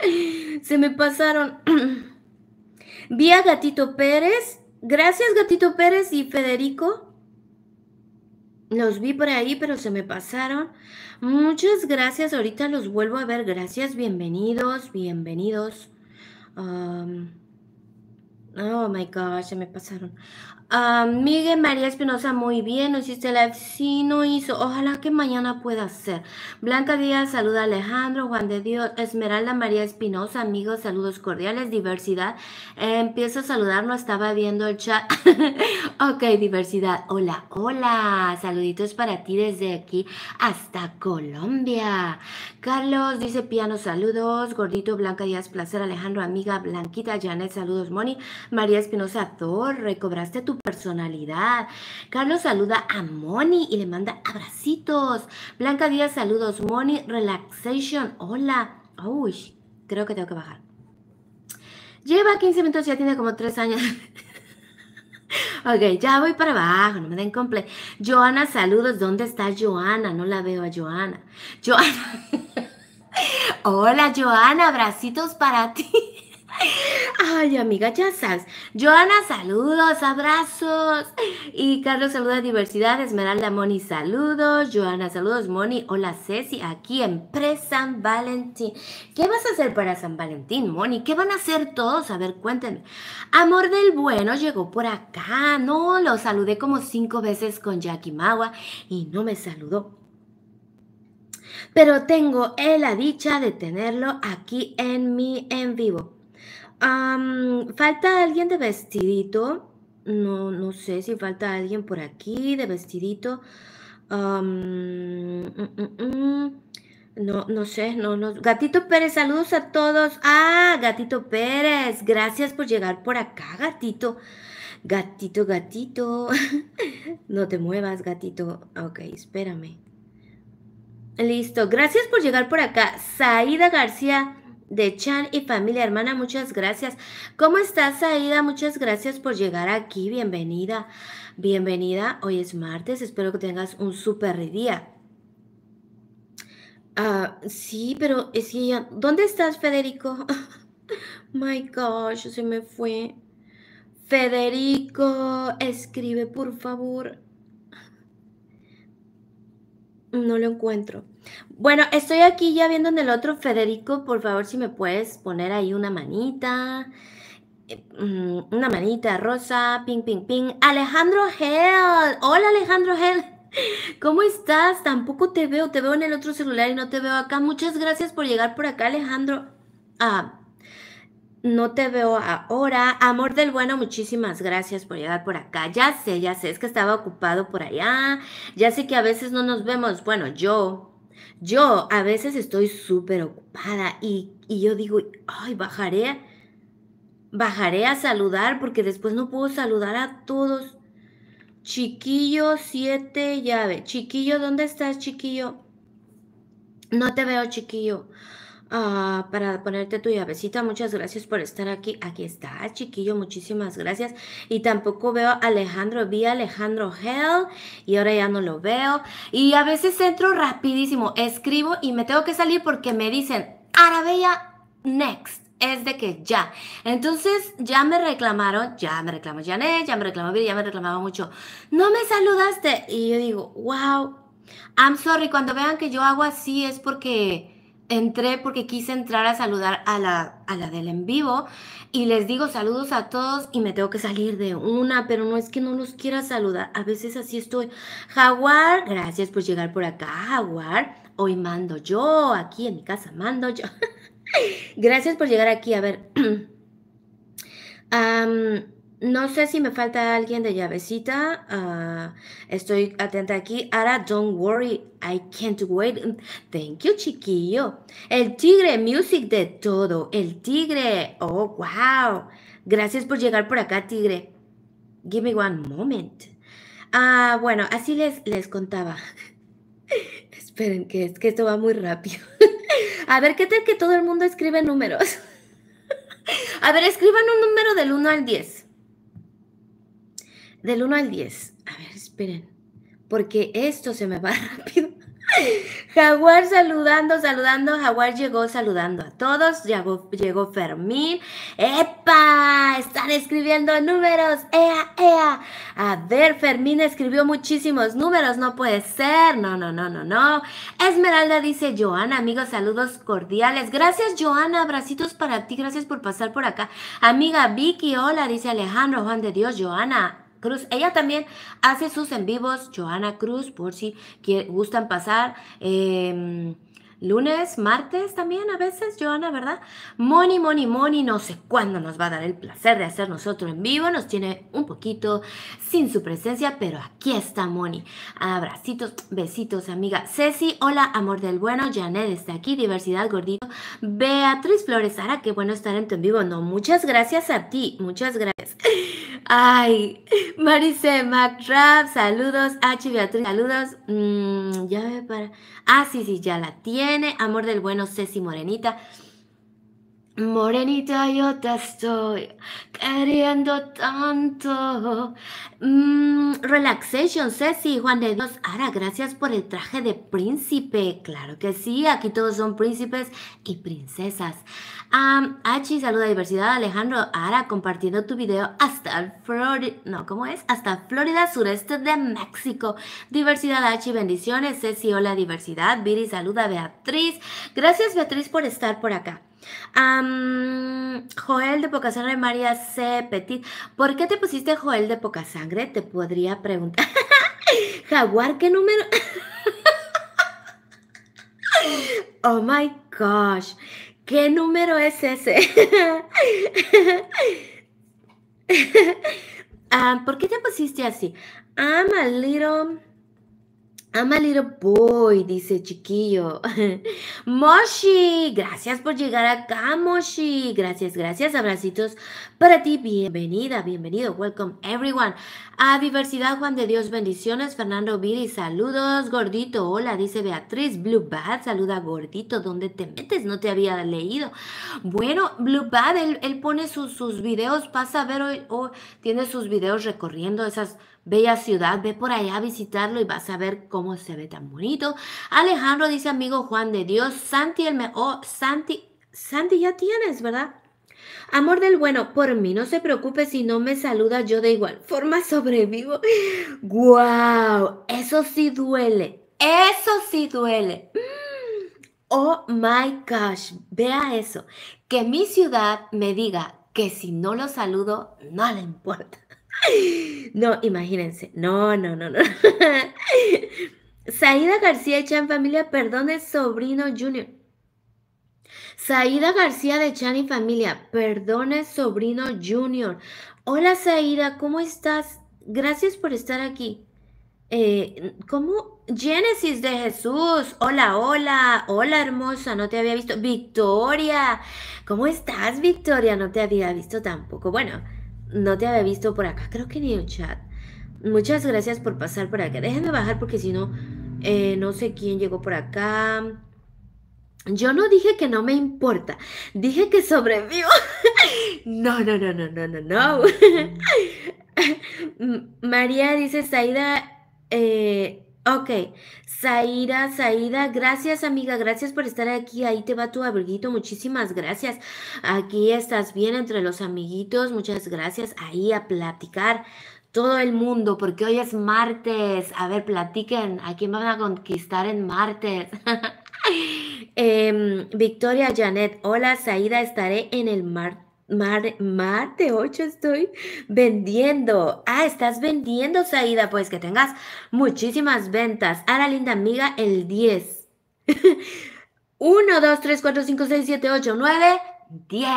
se me pasaron. vi a Gatito Pérez, gracias Gatito Pérez y Federico. Los vi por ahí, pero se me pasaron. Muchas gracias. Ahorita los vuelvo a ver. Gracias. Bienvenidos, bienvenidos. oh my gosh, se me pasaron. Miguel María Espinosa, muy bien, no hiciste live, si no hizo, ojalá que mañana pueda ser. Blanca Díaz, saluda Alejandro, Juan de Dios, Esmeralda María Espinosa, amigos, saludos cordiales, diversidad. empiezo a saludar, no estaba viendo el chat. ok, diversidad, hola, hola, saluditos para ti desde aquí hasta Colombia. Carlos dice piano, saludos, gordito, Blanca Díaz, placer, Alejandro, amiga, Blanquita, Janet, saludos, Moni, María Espinosa, Thor, recobraste tu personalidad. Carlos saluda a Moni y le manda abracitos. Blanca Díaz, saludos. Moni, relaxation. Hola. Uy, creo que tengo que bajar. Lleva 15 minutos, ya tiene como 3 años. ok, ya voy para abajo, no me den complejo. Joana, saludos. ¿Dónde está Joana? No la veo a Joana. Joana. Hola, Joana, abracitos para ti. Ay, amiga, ya sabes. Joana, saludos, abrazos. Y Carlos, saluda diversidad. Esmeralda, Moni, saludos. Joana, saludos, Moni. Hola, Ceci, aquí en pre-San Valentín. ¿Qué vas a hacer para San Valentín, Moni? ¿Qué van a hacer todos? A ver, cuéntenme. Amor del Bueno llegó por acá. No, lo saludé como cinco veces con Jackie Magua y no me saludó pero tengo la dicha de tenerlo aquí en mi en vivo falta alguien de vestidito. No, no sé si falta alguien por aquí de vestidito. Mm, mm, mm. No, no sé, no, no. Gatito Pérez, saludos a todos. Ah, Gatito Pérez, gracias por llegar por acá, gatito. Gatito, gatito. no te muevas, gatito. Ok, espérame. Listo, gracias por llegar por acá. Saída García, de Chan y familia hermana, muchas gracias. ¿Cómo estás, Aida? Muchas gracias por llegar aquí. Bienvenida, bienvenida. Hoy es martes, espero que tengas un super día. Ah, sí, pero es que ¿Dónde estás, Federico? My gosh, se me fue. Federico, escribe, por favor. No lo encuentro. Bueno, estoy aquí ya viendo en el otro. Federico, por favor, si me puedes poner ahí una manita. Eh, mm, una manita rosa, ping, ping, ping. Alejandro Hell Hola, Alejandro Hell ¿Cómo estás? Tampoco te veo, te veo en el otro celular y no te veo acá. Muchas gracias por llegar por acá, Alejandro. Ah, no te veo ahora. Amor del bueno, muchísimas gracias por llegar por acá. Ya sé, ya sé, es que estaba ocupado por allá. Ya sé que a veces no nos vemos. Bueno, yo, yo a veces estoy súper ocupada y, yo digo, ay, bajaré, bajaré a saludar porque después no puedo saludar a todos. Chiquillo, siete llave. Chiquillo, ¿dónde estás, chiquillo? No te veo, chiquillo. Ah, para ponerte tu llavecita, muchas gracias por estar aquí. Aquí está, chiquillo, muchísimas gracias. Y tampoco veo a Alejandro, vi a Alejandro Hell y ahora ya no lo veo. Y a veces entro rapidísimo, escribo y me tengo que salir porque me dicen, Arabella, next es de que ya. Entonces ya me reclamaron, ya me reclamó Janet, ya me reclamó Viri, ya me reclamaba mucho. No me saludaste. Y yo digo, wow, I'm sorry. Cuando vean que yo hago así es porque entré porque quise entrar a saludar a la, a la del en vivo y les digo saludos a todos y me tengo que salir de una, pero no es que no los quiera saludar, a veces así estoy. Jaguar, gracias por llegar por acá, Jaguar. Hoy mando yo, aquí en mi casa mando yo. gracias por llegar aquí, a ver. No sé si me falta alguien de llavecita. Ah, estoy atenta aquí. Ahora, don't worry. I can't wait. Thank you, chiquillo. El tigre, music de todo. El tigre. Oh, wow. Gracias por llegar por acá, tigre. Give me one moment. Ah, bueno, así les, les contaba. Esperen, que es que esto va muy rápido. A ver, ¿qué tal que todo el mundo escribe números? A ver, escriban un número del 1 al 10 del 1 al 10. A ver, esperen, porque esto se me va rápido. Jaguar saludando, saludando. Jaguar llegó saludando a todos. Llegó, Fermín. ¡Epa! Están escribiendo números. ¡Ea, ea! A ver, Fermín escribió muchísimos números. No puede ser. No, no, no, no, no. Esmeralda dice, Joana, amigos, saludos cordiales. Gracias, Joana. abrazitos para ti. Gracias por pasar por acá. Amiga Vicky, hola, dice Alejandro. Juan de Dios, Joana. Cruz. Ella también hace sus en vivos, Joana Cruz, por si gustan pasar. Em, lunes, martes también a veces, Joana, ¿verdad? Moni, Moni, Moni, no sé cuándo nos va a dar el placer de hacer nosotros en vivo, nos tiene un poquito sin su presencia, pero aquí está Moni. Abracitos, besitos, amiga. Ceci, hola, amor del bueno, Janet está aquí, diversidad gordito. Beatriz Flores, Sara, qué bueno estar en tu en vivo. No, muchas gracias a ti, muchas gracias. Ay, Marice McRapp, saludos. H. Beatriz, saludos. Mm, ya me para. Ah, sí, sí, ya la tiene. Amor del bueno, Ceci Morenita. Morenita, yo te estoy queriendo tanto. Mm, relaxation, Ceci, Juan de Dios. Ara, gracias por el traje de príncipe. Claro que sí, aquí todos son príncipes y princesas. Um, Achi, saluda diversidad. Alejandro, Ara, compartiendo tu video hasta Florida, no, ¿cómo es? Hasta Florida, sureste de México. Diversidad, Achi, bendiciones. Ceci, hola, diversidad. Viri, saluda, Beatriz. Gracias, Beatriz, por estar por acá. Joel de Poca Sangre, María C. Petit. ¿Por qué te pusiste Joel de Poca Sangre? Te podría preguntar. Jaguar, ¿qué número? oh my gosh. ¿Qué número es ese? Ah, ¿Por qué te pusiste así? I'm a little. I'm a little boy, dice chiquillo. Moshi, gracias por llegar acá, Moshi. Gracias, gracias. Abracitos para ti. Bienvenida, bienvenido. Welcome, everyone. A Diversidad Juan de Dios, bendiciones. Fernando Viri, saludos. Gordito, hola, dice Beatriz. Blue Bad, saluda Gordito. ¿Dónde te metes? No te había leído. Bueno, Blue Bad, él, pone sus, sus videos. Pasa a ver hoy, tiene sus videos recorriendo esas bella ciudad, ve por allá a visitarlo y vas a ver cómo se ve tan bonito. Alejandro dice, amigo Juan de Dios, Santi el me. oh, Santi, Santi ya tienes, ¿verdad? Amor del bueno, por mí no se preocupe si no me saluda, yo de igual forma sobrevivo. ¡Wow! Eso sí duele, eso sí duele. Mm. Oh my gosh, vea eso. Que mi ciudad me diga que si no lo saludo, no le importa. No, imagínense. No, no, no, no. Saída García de y familia, perdone, sobrino Junior. Saída García de Chan y familia, perdone, sobrino Junior. Hola Saída, ¿cómo estás? Gracias por estar aquí. Eh, ¿Cómo? Génesis de Jesús. Hola, hola. Hola, hermosa. No te había visto. Victoria. ¿Cómo estás, Victoria? No te había visto tampoco. Bueno, no te había visto por acá, creo que ni el chat. Muchas gracias por pasar por acá. Déjenme bajar porque si no, eh, no sé quién llegó por acá. Yo no dije que no me importa, dije que sobrevivo. no, no, no, no, no, no, no. María dice, Saida, eh, Ok, saída Saída, gracias amiga, gracias por estar aquí. Ahí te va tu abriguito, muchísimas gracias. Aquí estás bien entre los amiguitos, muchas gracias. Ahí a platicar todo el mundo, porque hoy es martes. A ver, platiquen, ¿a quién van a conquistar en martes? Em, Victoria Janet, hola Saída, estaré en el martes Mar, 8 estoy vendiendo. Ah, estás vendiendo, Saída. Pues que tengas muchísimas ventas. A la linda amiga, el 10. 1, 2, 3, 4, 5, 6, 7, 8, 9, 10.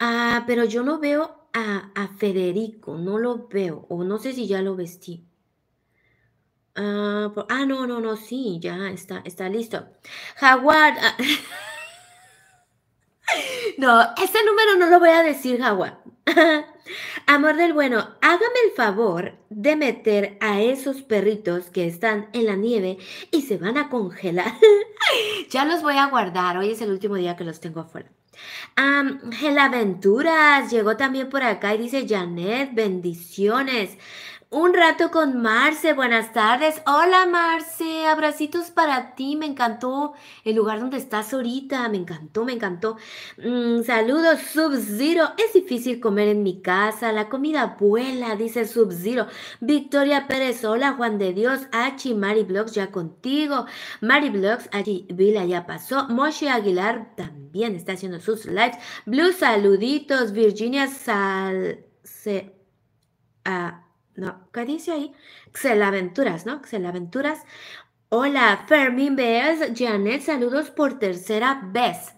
Ah, pero yo no veo a, Federico, no lo veo. O no sé si ya lo vestí. Ah, ah no, no, no, sí, ya está, está listo. Jaguar. Ah, No, ese número no lo voy a decir, jaguar. Amor del bueno, hágame el favor de meter a esos perritos que están en la nieve y se van a congelar. ya los voy a guardar, hoy es el último día que los tengo afuera. Gelaventuras llegó también por acá y dice, Janet, bendiciones. Un rato con Marce, buenas tardes. Hola Marce, abracitos para ti, me encantó el lugar donde estás ahorita, me encantó, me encantó. Mm, saludos Sub-Zero, es difícil comer en mi casa, la comida vuela, dice Sub-Zero. Victoria Pérez, hola Juan de Dios, Hachi, Mari Blogs ya contigo. Mari Blogs, allí Vila ya pasó. Moshe Aguilar también está haciendo sus lives. Blue, saluditos. Virginia Sal... Se... No, ¿qué dice ahí? Xelaventuras, ¿no? Xelaventuras. Hola, Fermín Beas, Janet, saludos por tercera vez.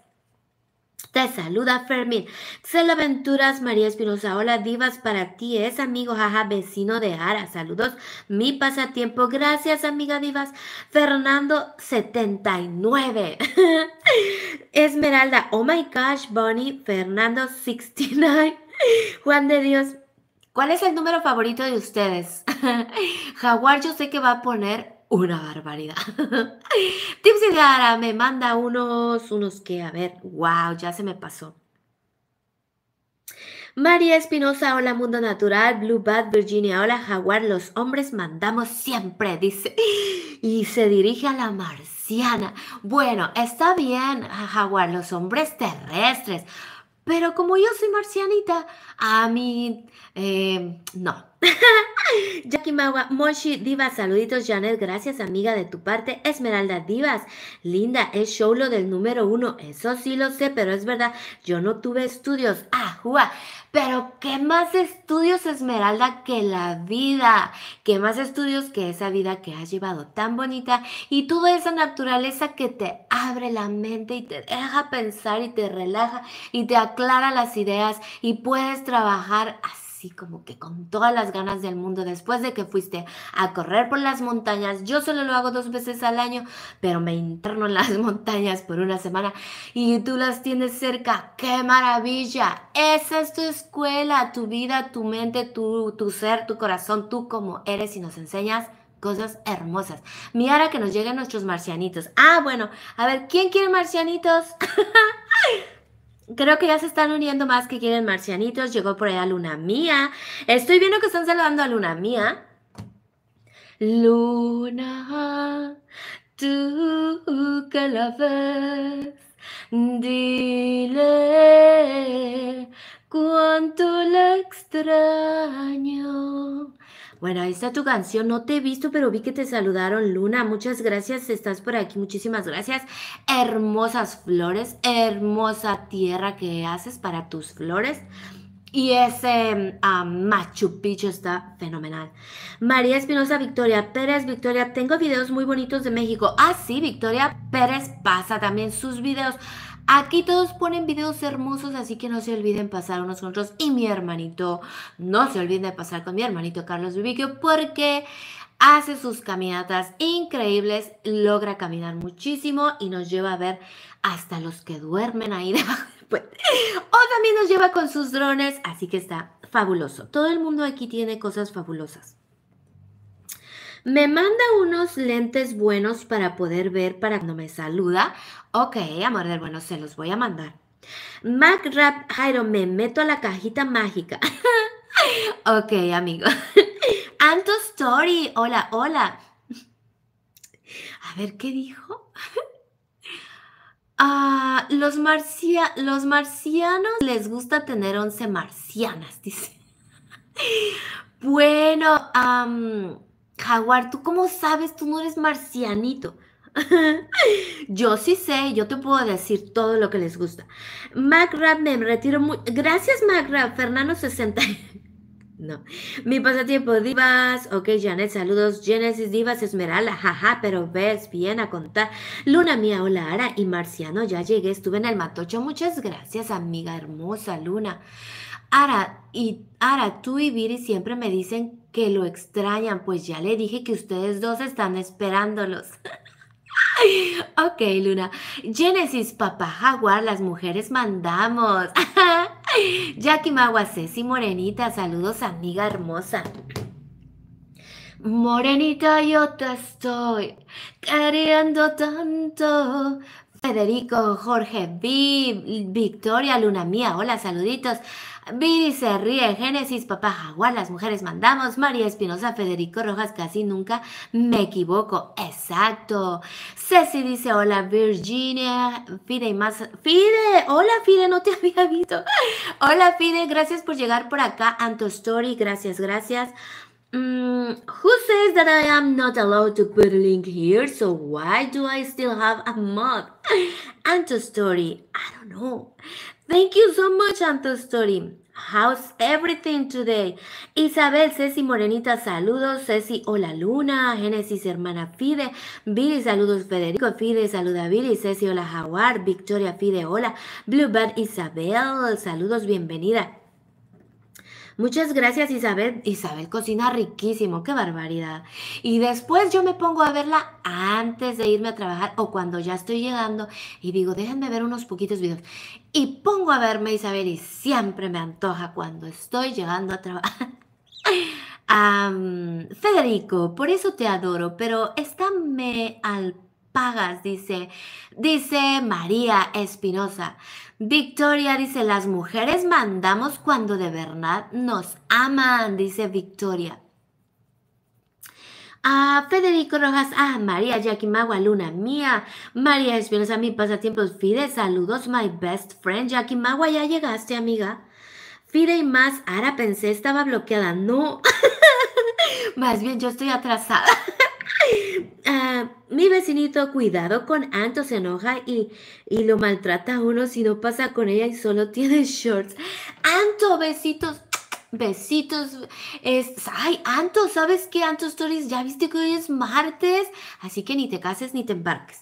Te saluda Fermín. Xelaventuras, María Espinosa. Hola, divas, para ti es amigo, jaja, vecino de Ara. Saludos, mi pasatiempo. Gracias, amiga divas. Fernando, 79. Esmeralda, oh my gosh, Bonnie. Fernando, 69. Juan de Dios, ¿Cuál es el número favorito de ustedes? Jaguar yo sé que va a poner una barbaridad. Tipsy Dara me manda unos, unos que, a ver, wow, ya se me pasó. María Espinosa, hola Mundo Natural, Blue Bad, Virginia, hola Jaguar, los hombres mandamos siempre, dice. Y se dirige a la marciana. Bueno, está bien, Jaguar, los hombres terrestres. Pero como yo soy marcianita, a mí, em, no. Jackie Magua, Moshi Divas, saluditos Janet, gracias amiga de tu parte. Esmeralda Divas, linda, es show del número uno, eso sí lo sé, pero es verdad, yo no tuve estudios. Ah, pero qué más estudios Esmeralda que la vida, qué más estudios que esa vida que has llevado tan bonita y toda esa naturaleza que te abre la mente y te deja pensar y te relaja y te aclara las ideas y puedes trabajar así como que con todas las ganas del mundo después de que fuiste a correr por las montañas. Yo solo lo hago dos veces al año, pero me interno en las montañas por una semana y tú las tienes cerca. ¡Qué maravilla! Esa es tu escuela, tu vida, tu mente, tu, tu ser, tu corazón, tú como eres y nos enseñas cosas hermosas. Mira que nos lleguen nuestros marcianitos. Ah, bueno, a ver, ¿quién quiere marcianitos? Creo que ya se están uniendo más que quieren marcianitos. Llegó por ahí a Luna Mía. Estoy viendo que están saludando a Luna Mía. Luna, tú que la ves, dile cuánto la extraño. Bueno, ahí está tu canción. No te he visto, pero vi que te saludaron, Luna. Muchas gracias. Estás por aquí. Muchísimas gracias. Hermosas flores, hermosa tierra que haces para tus flores. Y ese Machu Picchu está fenomenal. María Espinosa Victoria Pérez, Victoria, tengo videos muy bonitos de México. Ah, sí, Victoria Pérez pasa también sus videos. Aquí todos ponen videos hermosos, así que no se olviden pasar unos con otros. Y mi hermanito, no se olviden de pasar con mi hermanito Carlos Viviquio, porque hace sus caminatas increíbles, logra caminar muchísimo y nos lleva a ver hasta los que duermen ahí debajo del puente. O también nos lleva con sus drones, así que está fabuloso. Todo el mundo aquí tiene cosas fabulosas. Me manda unos lentes buenos para poder ver para cuando me saluda Ok, amor del bueno, se los voy a mandar. Mac Rap Jairo, me meto a la cajita mágica. ok, amigo. Anto Story, hola, hola. A ver, ¿qué dijo? Ah, los, marcia los marcianos les gusta tener 11 marcianas, dice. bueno, Jaguar, ¿tú cómo sabes? Tú no eres marcianito. yo sí sé, yo te puedo decir todo lo que les gusta. Mac me retiro muy. Gracias, MacRap. Fernando 60. no. Mi pasatiempo, Divas. Ok, Janet, saludos. Genesis, Divas, Esmeralda. Jaja, pero ves bien a contar. Luna mía, hola, Ara y Marciano. Ya llegué, estuve en el Matocho. Muchas gracias, amiga hermosa, Luna. Ara, y Ara, tú y Viri siempre me dicen que lo extrañan, pues ya le dije que ustedes dos están esperándolos. Ok, Luna. Genesis, papá jaguar, las mujeres mandamos. Jackie Magua, Ceci Morenita, saludos amiga hermosa. Morenita, yo te estoy queriendo tanto. Federico, Jorge, Viv, Victoria, Luna Mía, hola, saluditos. Viri se ríe, Génesis, papá Jaguar, las mujeres mandamos, María Espinosa, Federico Rojas, casi nunca me equivoco, exacto. Ceci dice, hola Virginia, Fide y más, Fide, hola Fide, no te había visto. Hola Fide, gracias por llegar por acá, Story, gracias, gracias. Mm, who says that I am not allowed to put a link here? So why do I still have a mug? Anto story. I don't know. Thank you so much, Anto Story. How's everything today? Isabel, Ceci Morenita, saludos. Ceci, hola Luna. Genesis, hermana Fide. Billy, saludos Federico. Fide, saluda Billy. Ceci, hola Jaguar. Victoria, Fide, hola. Bluebird, Isabel, saludos, bienvenida. Muchas gracias, Isabel. Isabel cocina riquísimo, qué barbaridad. Y después yo me pongo a verla antes de irme a trabajar o cuando ya estoy llegando y digo, déjenme ver unos poquitos videos. Y pongo a verme Isabel y siempre me antoja cuando estoy llegando a trabajar. Federico, por eso te adoro, pero esta me pagas, dice, dice María Espinosa. Victoria dice, las mujeres mandamos cuando de verdad nos aman, dice Victoria. A Federico Rojas, ah, María Magua, Luna mía, María a mi pasatiempo, Fide, saludos, my best friend, Magua, ya llegaste, amiga. Fide y más, ahora pensé, estaba bloqueada, no, más bien yo estoy atrasada. Ah, mi vecinito, cuidado con Anto, se enoja y, y lo maltrata a uno si no pasa con ella y solo tiene shorts. Anto, besitos. Besitos. Es, ay, Anto, ¿sabes qué? Anto Stories, ya viste que hoy es martes, así que ni te cases ni te embarques.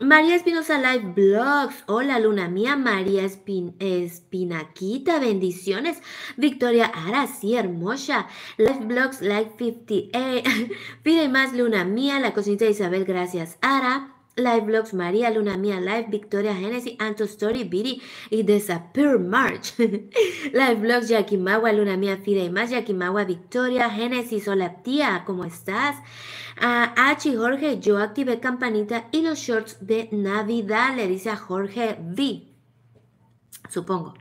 María Espinosa Live Blogs. Hola, luna mía. María Espinaquita, bendiciones. Victoria Ara, sí, hermosa. Live Blogs, Live 50. Eh, pide más, luna mía. La cocinita Isabel, gracias, Ara. Live Vlogs, María, Luna Mía Live, Victoria Genesis, Anto Story, Biri y desapare March. Live Vlogs, Magua, Luna Mía Fida y más, Magua, Victoria Genesis, hola tía, ¿cómo estás? A H Jorge, yo activé campanita y los shorts de Navidad, le dice a Jorge V. Supongo.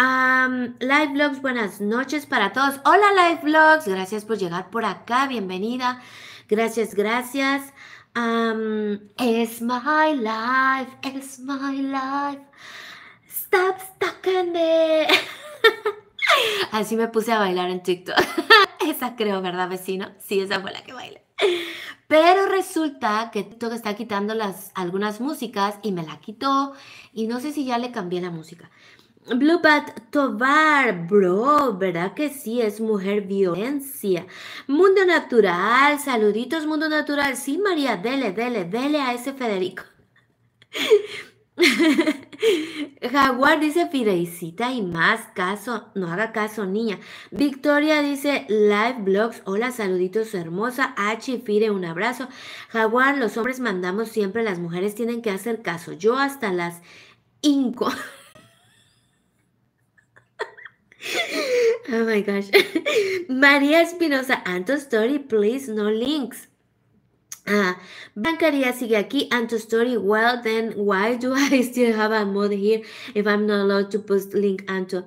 Um, Live Vlogs, buenas noches para todos. Hola Live Vlogs, gracias por llegar por acá, bienvenida. Gracias, gracias. Um, it's my life, it's my life. Stop stuck in Así me puse a bailar en TikTok. esa creo, ¿verdad, vecino? Sí, esa fue la que bailé. Pero resulta que TikTok está quitando las, algunas músicas y me la quitó y no sé si ya le cambié la música. Pat Tovar, bro, ¿verdad que sí? Es mujer violencia. Mundo Natural, saluditos Mundo Natural. Sí, María, dele, dele, dele a ese Federico. Jaguar dice Fideicita, y más caso, no haga caso niña. Victoria dice Live Blogs, hola, saluditos hermosa. H Fire, un abrazo. Jaguar, los hombres mandamos siempre, las mujeres tienen que hacer caso. Yo hasta las inco. oh my gosh. Maria Espinosa, and the story, please, no links. Blanca Díaz sigue aquí Anto story. Well, then why do I still have a mod here if I'm not allowed to post link Anto?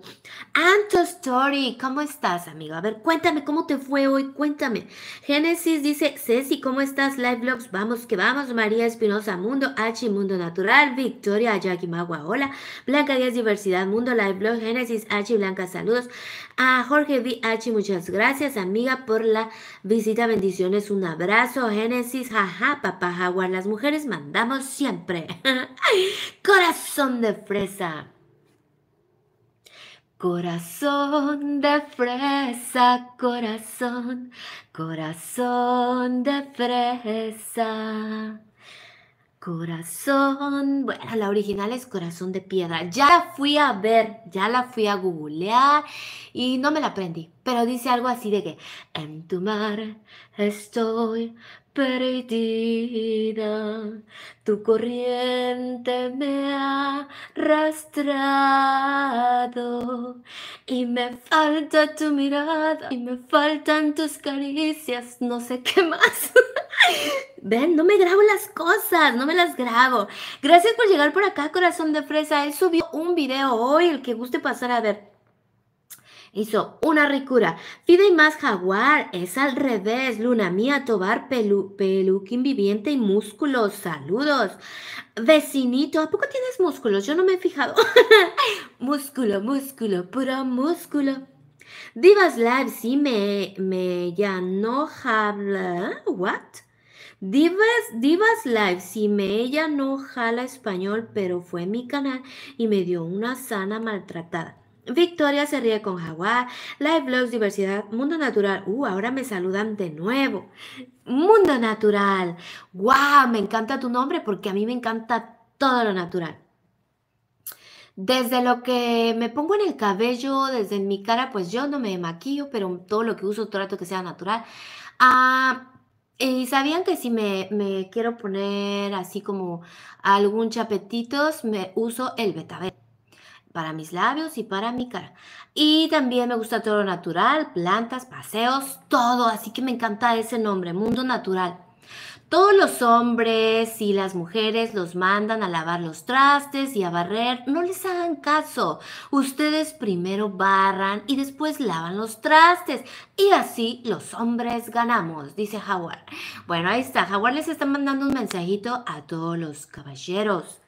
Anto Story, ¿cómo estás, amigo? A ver, cuéntame cómo te fue hoy, cuéntame. Génesis dice, Ceci, ¿cómo estás? Live Vlogs, vamos que vamos. María Espinosa, Mundo H, Mundo Natural. Victoria Magua. hola. Blanca Díaz, Diversidad, Mundo Live Blog, Génesis H, Blanca, saludos. A Jorge VH, muchas gracias, amiga, por la visita. Bendiciones, un abrazo. Génesis jaja, papá jaguar, las mujeres mandamos siempre. Corazón de fresa. Corazón de fresa, corazón, corazón de fresa. Corazón, bueno, la original es corazón de piedra. Ya la fui a ver, ya la fui a googlear y no me la aprendí. Pero dice algo así de que, en tu mar estoy perdida, tu corriente me ha arrastrado y me falta tu mirada y me faltan tus caricias, no sé qué más. Ven, no me grabo las cosas, no me las grabo. Gracias por llegar por acá, corazón de fresa. He subió un video hoy, el que guste pasar a ver. Hizo una ricura. Fide y más jaguar. Es al revés. Luna mía, Tobar, pelu, peluquín viviente y músculos. Saludos. Vecinito, ¿a poco tienes músculos? Yo no me he fijado. músculo, músculo, puro músculo. Divas Live, sí, me, me ya no habla. ¿What? Divas, Divas Live, si me ella no jala español, pero fue mi canal y me dio una sana maltratada. Victoria se ríe con Jaguar. Live Blogs, Diversidad, Mundo Natural. Uh, ahora me saludan de nuevo. Mundo Natural. ¡Wow! Me encanta tu nombre porque a mí me encanta todo lo natural. Desde lo que me pongo en el cabello, desde mi cara, pues yo no me maquillo, pero todo lo que uso trato que sea natural. Ah, y sabían que si me, me quiero poner así como algún chapetitos, me uso el betabel para mis labios y para mi cara. Y también me gusta todo lo natural, plantas, paseos, todo. Así que me encanta ese nombre, Mundo Natural. Todos los hombres y las mujeres los mandan a lavar los trastes y a barrer. No les hagan caso. Ustedes primero barran y después lavan los trastes. Y así los hombres ganamos, dice Jaguar Bueno, ahí está. Jaguar les está mandando un mensajito a todos los caballeros.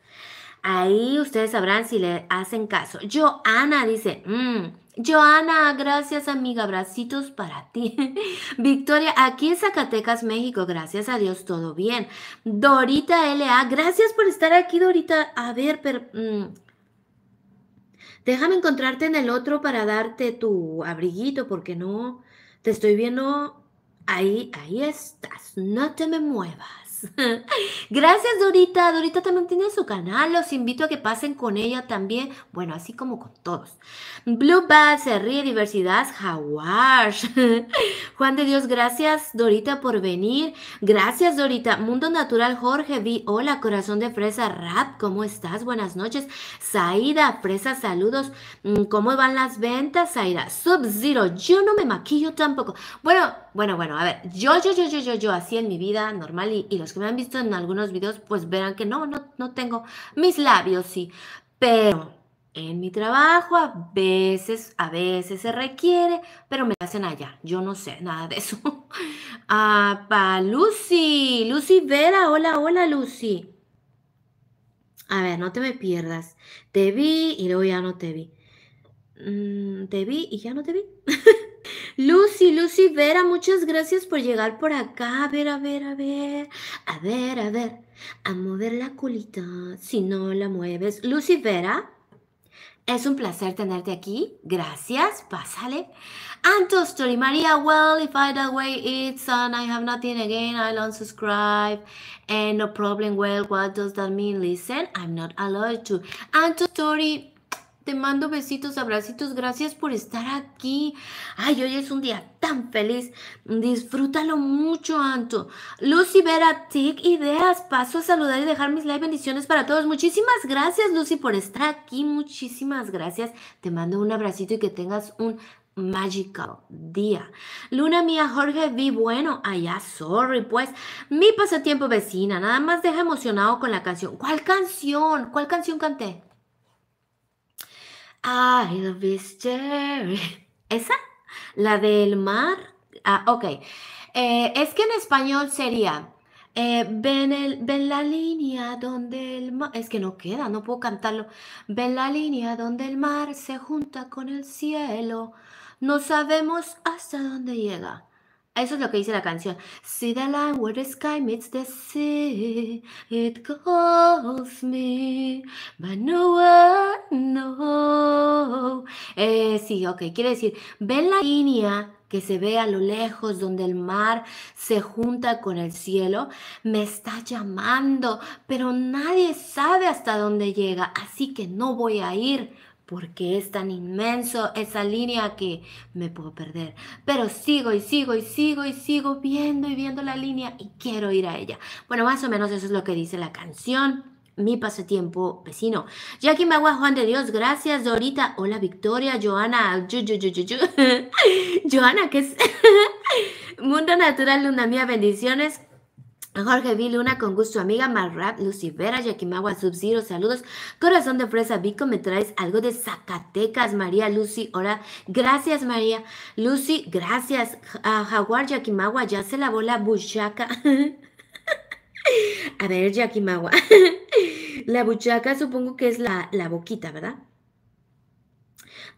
Ahí ustedes sabrán si le hacen caso. Joana dice, mm, Joana, gracias amiga, abracitos para ti. Victoria, aquí en Zacatecas, México, gracias a Dios, todo bien. Dorita LA, gracias por estar aquí, Dorita. A ver, pero... Mm, déjame encontrarte en el otro para darte tu abriguito, porque no, te estoy viendo. Ahí, ahí estás, no te me muevas. Gracias, Dorita. Dorita también tiene su canal. Los invito a que pasen con ella también. Bueno, así como con todos. Blue Bad se ríe, diversidad, jaguar. Juan de Dios, gracias, Dorita, por venir. Gracias, Dorita. Mundo Natural, Jorge Vi. Hola, corazón de fresa, rap. ¿Cómo estás? Buenas noches. Saida, fresa, saludos. Mm, ¿Cómo van las ventas, Saida? Sub Zero, yo no me maquillo tampoco. Bueno, bueno, bueno, a ver, yo, yo, yo, yo, yo, yo, así en mi vida normal y, los que me han visto en algunos videos, pues verán que no, no, no tengo mis labios, sí, pero en mi trabajo a veces, a veces se requiere, pero me hacen allá, yo no sé nada de eso. ah, pa, Lucy, Lucy Vera, hola, hola Lucy. A ver, no te me pierdas. Te vi y luego ya no te vi. Mm, te vi y ya no te vi. Lucy, Lucy Vera, muchas gracias por llegar por acá. A ver, a ver, a ver. A ver, a ver. A mover la culita si no la mueves. Lucy Vera, es un placer tenerte aquí. Gracias. Pásale. Anto Story María, well, if I that way it's and I have nothing again, I don't subscribe, And eh, no problem, well, what does that mean? Listen, I'm not allowed to. Anto Story te mando besitos, abracitos, gracias por estar aquí. Ay, hoy es un día tan feliz. Disfrútalo mucho, Anto. Lucy Vera Tic, ideas. Paso a saludar y dejar mis live bendiciones para todos. Muchísimas gracias, Lucy, por estar aquí. Muchísimas gracias. Te mando un abracito y que tengas un magical día. Luna mía, Jorge, vi bueno, allá, ah, sorry, pues, mi pasatiempo vecina, nada más deja emocionado con la canción. ¿Cuál canción? ¿Cuál canción canté? I love this ¿Esa? ¿La del mar? Ah, ok. Eh, es que en español sería, eh, ven, el, ven la línea donde el mar, es que no queda, no puedo cantarlo, ven la línea donde el mar se junta con el cielo, no sabemos hasta dónde llega. Eso es lo que dice la canción. See the line where the sky meets the sea. It calls me, but no one knows. Eh, sí, ok, quiere decir, ven la línea que se ve a lo lejos donde el mar se junta con el cielo, me está llamando, pero nadie sabe hasta dónde llega, así que no voy a ir porque es tan inmenso esa línea que me puedo perder. Pero sigo y sigo y sigo y sigo viendo y viendo la línea y quiero ir a ella. Bueno, más o menos eso es lo que dice la canción mi pasatiempo vecino. Jackie Juan de Dios, gracias. Dorita, hola Victoria, Joana, Joana, que es Mundo Natural, Luna Mía, bendiciones. Jorge V. Luna, con gusto, amiga. Marrap, Lucivera, Yaquimagua, Subzero, saludos. Corazón de fresa, Vico, me traes algo de Zacatecas, María Lucy, hola. Gracias, María Lucy, gracias. Jaguar, Yaquimagua, ya se lavó la buchaca. A ver, Jackie Magua. La buchaca supongo que es la, boquita, ¿verdad?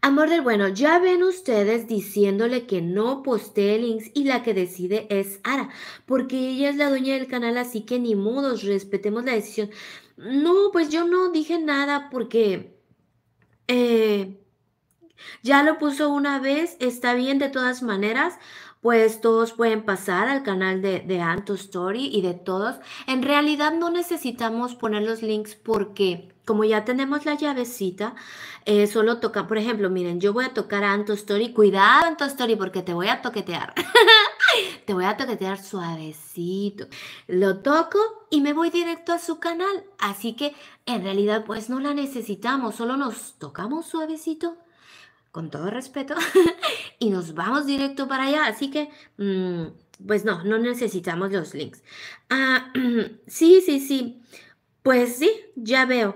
Amor del bueno, ya ven ustedes diciéndole que no postee links y la que decide es Ara, porque ella es la dueña del canal, así que ni modos, respetemos la decisión. No, pues yo no dije nada porque eh, ya lo puso una vez, está bien de todas maneras pues todos pueden pasar al canal de, Anto Story y de todos. En realidad no necesitamos poner los links porque como ya tenemos la llavecita, eh, solo toca, por ejemplo, miren, yo voy a tocar a Anto Story. Cuidado, Anto Story, porque te voy a toquetear. te voy a toquetear suavecito. Lo toco y me voy directo a su canal. Así que en realidad, pues no la necesitamos, solo nos tocamos suavecito con todo respeto, y nos vamos directo para allá. Así que, mm, pues no, no necesitamos los links. Ah, sí, sí, sí. Pues sí, ya veo.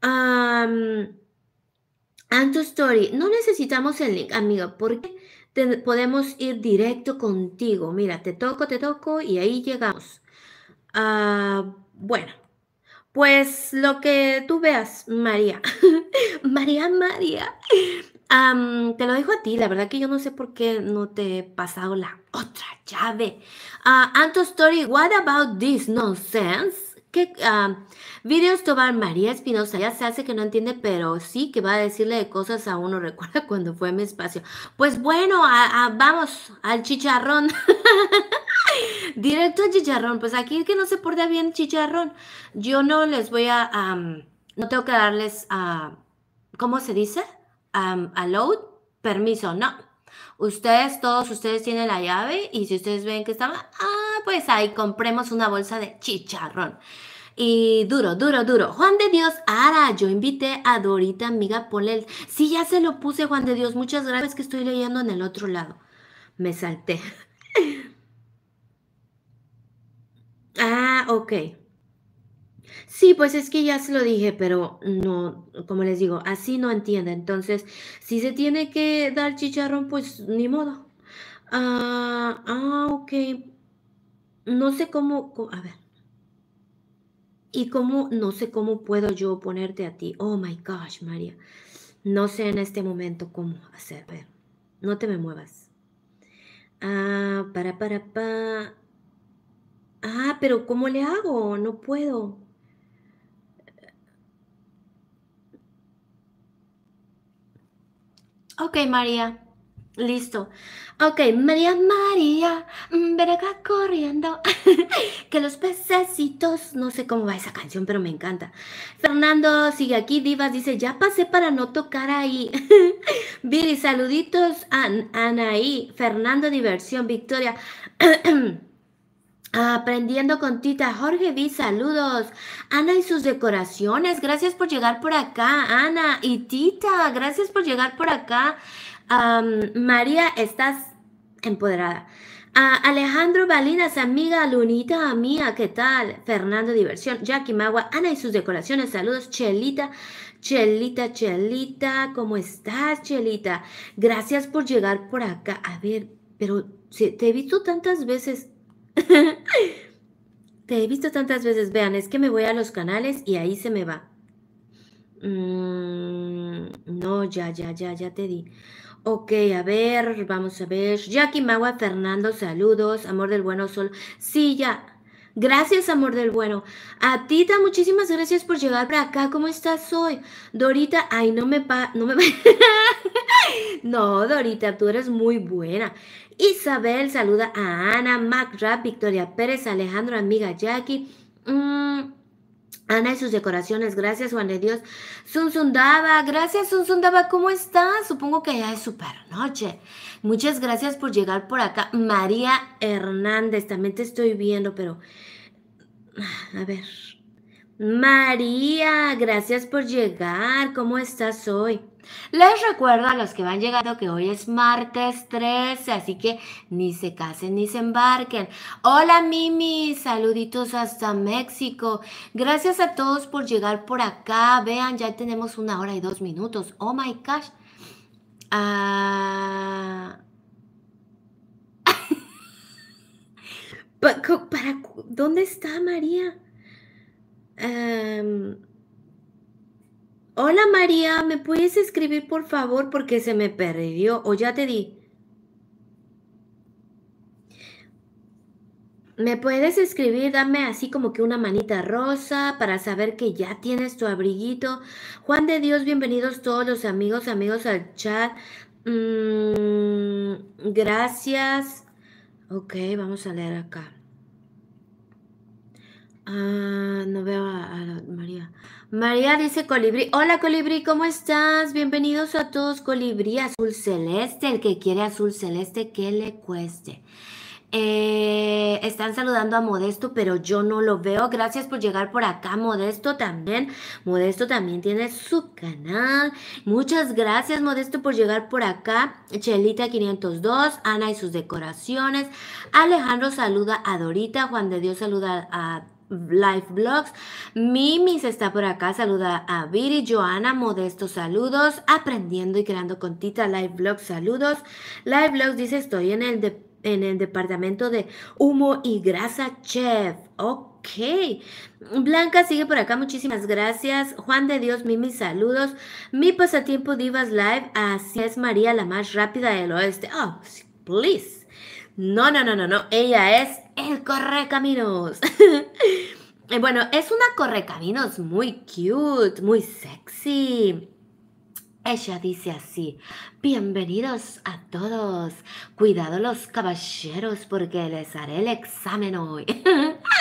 Anto story. No necesitamos el link, amiga. porque podemos ir directo contigo. Mira, te toco, te toco y ahí llegamos. Ah, bueno, pues lo que tú veas, María. María, María te lo dejo a ti, la verdad que yo no sé por qué no te he pasado la otra llave. Ah, Anto Story, what about this nonsense? ¿Qué ah, videos tomar María Espinosa? Ya se hace que no entiende, pero sí que va a decirle de cosas a uno. Recuerda cuando fue a mi espacio. Pues bueno, vamos al chicharrón. Directo al chicharrón. Pues aquí es que no se porta bien chicharrón. Yo no les voy a. no tengo que darles a. Ah, ¿Cómo se dice? Um, a permiso, no. Ustedes, todos ustedes tienen la llave y si ustedes ven que estaba ah, pues ahí compremos una bolsa de chicharrón. Y duro, duro, duro. Juan de Dios, ahora yo invité a Dorita, amiga Polel. Sí, ya se lo puse, Juan de Dios. Muchas gracias, que estoy leyendo en el otro lado. Me salté. ah, ok. Sí, pues es que ya se lo dije, pero no, como les digo, así no entiende. Entonces, si se tiene que dar chicharrón, pues ni modo. Ah, ah, ok. No sé cómo, a ver. Y cómo, no sé cómo puedo yo ponerte a ti. Oh my gosh, María. No sé en este momento cómo hacer. A ver, no te me muevas. Ah, para, para, pa. Ah, pero ¿cómo le hago? No puedo. Ok, María. Listo. Ok, María María, mm, ven acá corriendo. que los pececitos, no sé cómo va esa canción, pero me encanta. Fernando sigue aquí, Divas dice, ya pasé para no tocar ahí. Viri, saluditos a Anaí, Fernando Diversión, Victoria. Aprendiendo con Tita Jorge Vi, saludos. Ana y sus decoraciones, gracias por llegar por acá, Ana. Y Tita, gracias por llegar por acá. María, estás empoderada. Alejandro Balinas, amiga Lunita, mía, ¿qué tal? Fernando Diversión, Jackie Magua, Ana y sus decoraciones, saludos. Chelita, Chelita, Chelita, ¿cómo estás, Chelita? Gracias por llegar por acá. A ver, pero te he visto tantas veces Te he visto tantas veces, vean, es que me voy a los canales y ahí se me va. Mm, no, ya, ya, ya, ya te di. Ok, a ver, vamos a ver. Jackie Magua Fernando, saludos. Amor del Bueno Sol. Sí, ya. Gracias, amor del bueno. A Tita, muchísimas gracias por llegar para acá. ¿Cómo estás hoy? Dorita, ay, no me pa, no me No, Dorita, tú eres muy buena. Isabel saluda a Ana, Macra, Victoria Pérez, Alejandro, amiga Jackie. Mm, Ana y sus decoraciones, gracias Juan de Dios. Sunzundaba, gracias Sunzundaba, ¿cómo estás? Supongo que ya es super noche. Muchas gracias por llegar por acá. María Hernández, también te estoy viendo, pero a ver, María, gracias por llegar. ¿Cómo estás hoy? Les recuerdo a los que van llegando que hoy es martes 13, así que ni se casen ni se embarquen. Hola Mimi, saluditos hasta México. Gracias a todos por llegar por acá. Vean, ya tenemos una hora y dos minutos. Oh my gosh. Ah. ¿Para dónde está María? Em, hola María, ¿me puedes escribir por favor? Porque se me perdió o ya te di. ¿Me puedes escribir? Dame así como que una manita rosa para saber que ya tienes tu abriguito. Juan de Dios, bienvenidos todos los amigos, amigos al chat. Mm, gracias. Ok, vamos a leer acá. Ah, no veo a, María. María dice colibrí. Hola colibrí, ¿cómo estás? Bienvenidos a todos. Colibrí azul celeste. El que quiere azul celeste, que le cueste. Eh, están saludando a Modesto, pero yo no lo veo. Gracias por llegar por acá, Modesto también. Modesto también tiene su canal. Muchas gracias, Modesto, por llegar por acá. Chelita 502, Ana y sus decoraciones. Alejandro saluda a Dorita. Juan de Dios saluda a Live Blogs. Mimis está por acá, saluda a Viri, Joana, modestos saludos, aprendiendo y creando con Tita Live Blogs, saludos. Live Blogs dice, estoy en el, en el departamento de humo y grasa chef. Ok. Blanca sigue por acá, muchísimas gracias. Juan de Dios, Mimi, saludos. Mi pasatiempo Divas Live, así es María, la más rápida del oeste. Oh, please. No, no, no, no, no. Ella es el correcaminos. Eh, bueno, es una corre-caminos muy cute, muy sexy. Ella dice así, bienvenidos a todos, cuidado los caballeros porque les haré el examen hoy.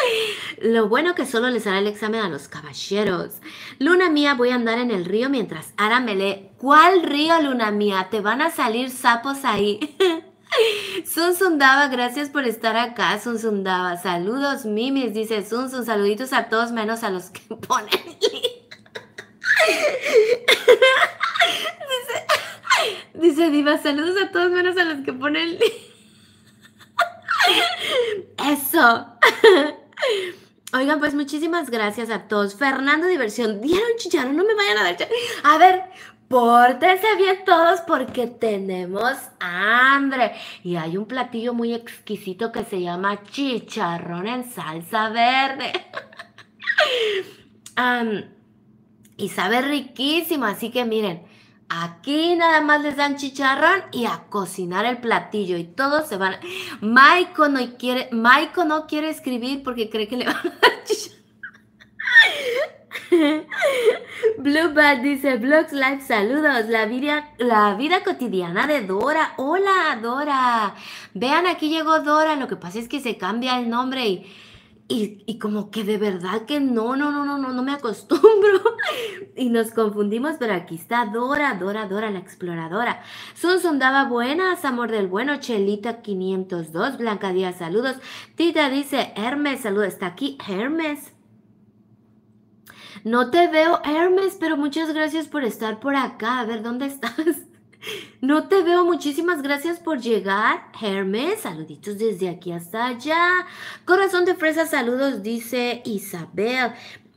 Lo bueno que solo les hará el examen a los caballeros. Luna mía, voy a andar en el río mientras Ara me lee. ¿Cuál río, Luna mía? Te van a salir sapos ahí. Sunsun daba, gracias por estar acá, Sunsun daba, Saludos, mimis, dice Sunsun. Saluditos a todos menos a los que ponen. dice, Diva, saludos a todos menos a los que ponen. Eso. Oigan, pues muchísimas gracias a todos. Fernando Diversión, dieron chicharo, no me vayan a dar A ver, Pórtense bien todos porque tenemos hambre. Y hay un platillo muy exquisito que se llama chicharrón en salsa verde. y sabe riquísimo, así que miren, aquí nada más les dan chicharrón y a cocinar el platillo. Y todos se van. Maiko no quiere, Maiko no quiere escribir porque cree que le van a dar chicharrón. Blue Bad dice, Blogs Live, saludos. La vida, la vida cotidiana de Dora. Hola, Dora. Vean, aquí llegó Dora. Lo que pasa es que se cambia el nombre y, y, como que de verdad que no, no, no, no, no, no me acostumbro. y nos confundimos, pero aquí está Dora, Dora, Dora, la exploradora. son daba buenas, amor del bueno. Chelita 502, Blanca Díaz, saludos. Tita dice, Hermes, saludos. Está aquí Hermes. No te veo, Hermes, pero muchas gracias por estar por acá. A ver, ¿dónde estás? No te veo, muchísimas gracias por llegar, Hermes. Saluditos desde aquí hasta allá. Corazón de fresa, saludos, dice Isabel.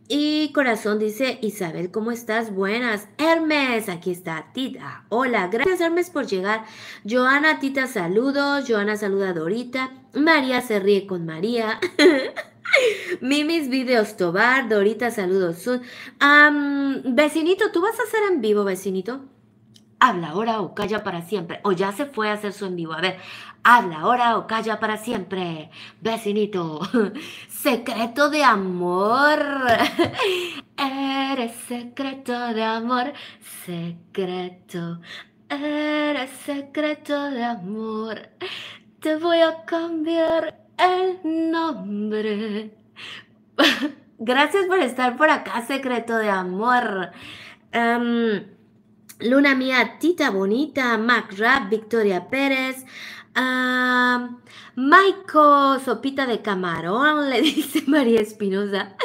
Y corazón dice, Isabel, ¿cómo estás? Buenas. Hermes, aquí está Tita. Hola, gracias Hermes por llegar. Joana, Tita, saludos. Joana saluda a Dorita. María se ríe con María. Mimis Videos Tobar, Dorita, saludos. un vecinito, ¿tú vas a hacer en vivo, vecinito? Habla ahora o calla para siempre. O ya se fue a hacer su en vivo. A ver, habla ahora o calla para siempre. Vecinito, secreto de amor. Eres secreto de amor, secreto. Eres secreto de amor. Te voy a cambiar el nombre. Gracias por estar por acá, secreto de amor. Em, Luna mía, Tita Bonita, Mac Rap, Victoria Pérez, Maiko, Sopita de Camarón, le dice María Espinosa.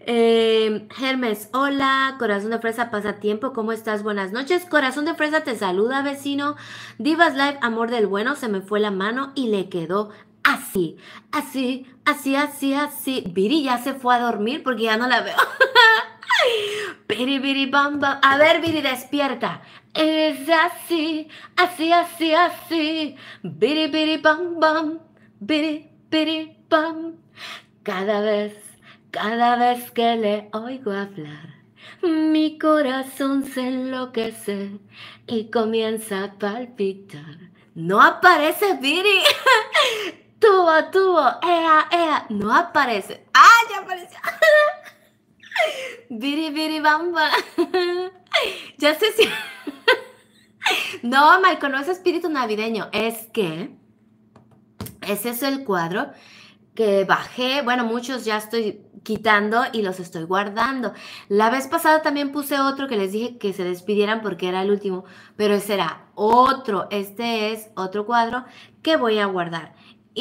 Em, Hermes, hola, Corazón de Fresa, pasatiempo, ¿cómo estás? Buenas noches. Corazón de Fresa te saluda, vecino. Divas Live, amor del bueno, se me fue la mano y le quedó así, así, así, así, así. Viri ya se fue a dormir porque ya no la veo. Biri, Biri, bam, bam. A ver, Viri, despierta. Es así, así, así, así. Biri, biri, bam, bam. Biri, biri, bam. Cada vez, cada vez que le oigo hablar, mi corazón se enloquece y comienza a palpitar. No aparece Viri. Tubo, tubo, ea, ea, no aparece. ¡Ah, ya apareció! Biri, bamba. ya sé si... no, Marco, no es espíritu navideño. Es que ese es el cuadro que bajé. Bueno, muchos ya estoy quitando y los estoy guardando. La vez pasada también puse otro que les dije que se despidieran porque era el último, pero ese era otro. Este es otro cuadro que voy a guardar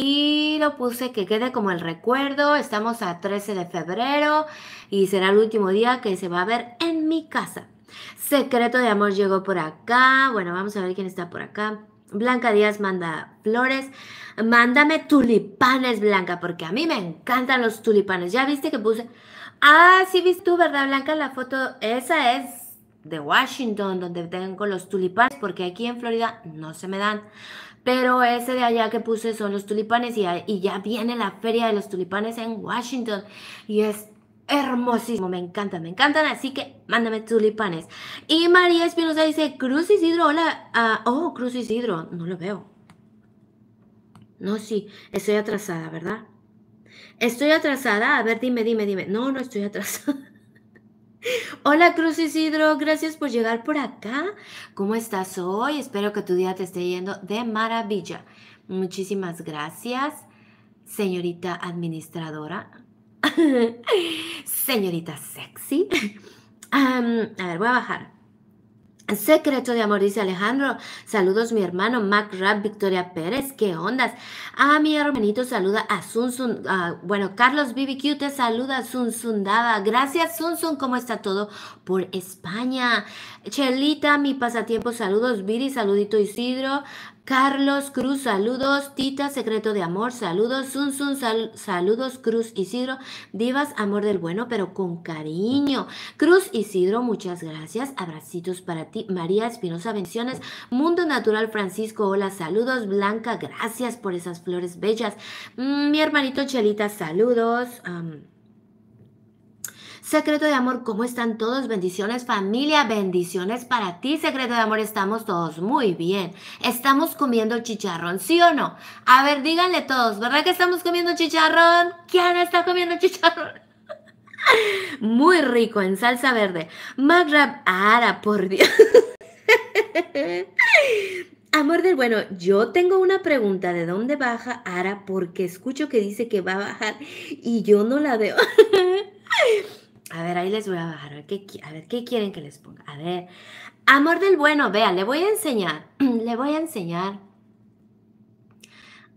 y lo puse que quede como el recuerdo. Estamos a 13 de febrero y será el último día que se va a ver en mi casa. Secreto de amor llegó por acá. Bueno, vamos a ver quién está por acá. Blanca Díaz manda flores. Mándame tulipanes, Blanca, porque a mí me encantan los tulipanes. Ya viste que puse. Ah, sí viste tú, ¿verdad, Blanca? La foto, esa es de Washington, donde tengo los tulipanes, porque aquí en Florida no se me dan pero ese de allá que puse son los tulipanes y, ya viene la feria de los tulipanes en Washington y es hermosísimo, me encantan, me encantan, así que mándame tulipanes. Y María Espinosa dice, Cruz Isidro, hola, ah, oh, Cruz Isidro, no lo veo. No, sí, estoy atrasada, ¿verdad? Estoy atrasada, a ver, dime, dime, dime. No, no estoy atrasada. Hola Cruz Isidro, gracias por llegar por acá. ¿Cómo estás hoy? Espero que tu día te esté yendo de maravilla. Muchísimas gracias, señorita administradora, señorita sexy. a ver, voy a bajar. Secreto de amor, dice Alejandro. Saludos, mi hermano Mac Rap, Victoria Pérez. ¿Qué ondas? A ah, mi hermanito saluda a Sun ah, bueno, Carlos BBQ te saluda, a Sun Dada. Gracias, Sun ¿Cómo está todo por España? Chelita, mi pasatiempo. Saludos, Viri. Saludito, Isidro. Carlos Cruz, saludos. Tita, secreto de amor, saludos. Sun Sun, saludos. Cruz Isidro, divas, amor del bueno, pero con cariño. Cruz Isidro, muchas gracias. Abracitos para ti. María Espinosa, bendiciones. Mundo Natural Francisco, hola, saludos. Blanca, gracias por esas flores bellas. Mm, mi hermanito Chelita, saludos. Secreto de amor, ¿cómo están todos? Bendiciones familia, bendiciones para ti, secreto de amor, estamos todos muy bien. Estamos comiendo chicharrón, ¿sí o no? A ver, díganle todos, ¿verdad que estamos comiendo chicharrón? ¿Quién está comiendo chicharrón? Muy rico en salsa verde. Magrab Ara, por Dios. Amor del bueno, yo tengo una pregunta de dónde baja Ara porque escucho que dice que va a bajar y yo no la veo. A ver, ahí les voy a bajar. A ver, ¿qué, quieren que les ponga? A ver. Amor del bueno, vean, le voy a enseñar. le voy a enseñar.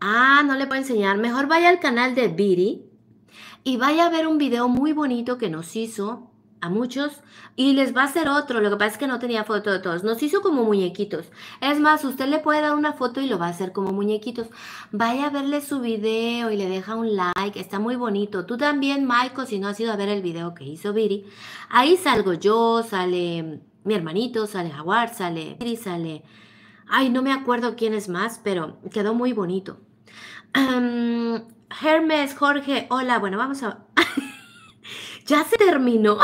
Ah, no le puedo enseñar. Mejor vaya al canal de Biri y vaya a ver un video muy bonito que nos hizo a muchos y les va a hacer otro. Lo que pasa es que no tenía foto de todos. Nos hizo como muñequitos. Es más, usted le puede dar una foto y lo va a hacer como muñequitos. Vaya a verle su video y le deja un like. Está muy bonito. Tú también, Michael, si no has ido a ver el video que hizo Viri. Ahí salgo yo, sale mi hermanito, sale Jaguar, sale Viri, sale... Ay, no me acuerdo quién es más, pero quedó muy bonito. Em, Hermes, Jorge, hola. Bueno, vamos a... Ya se terminó.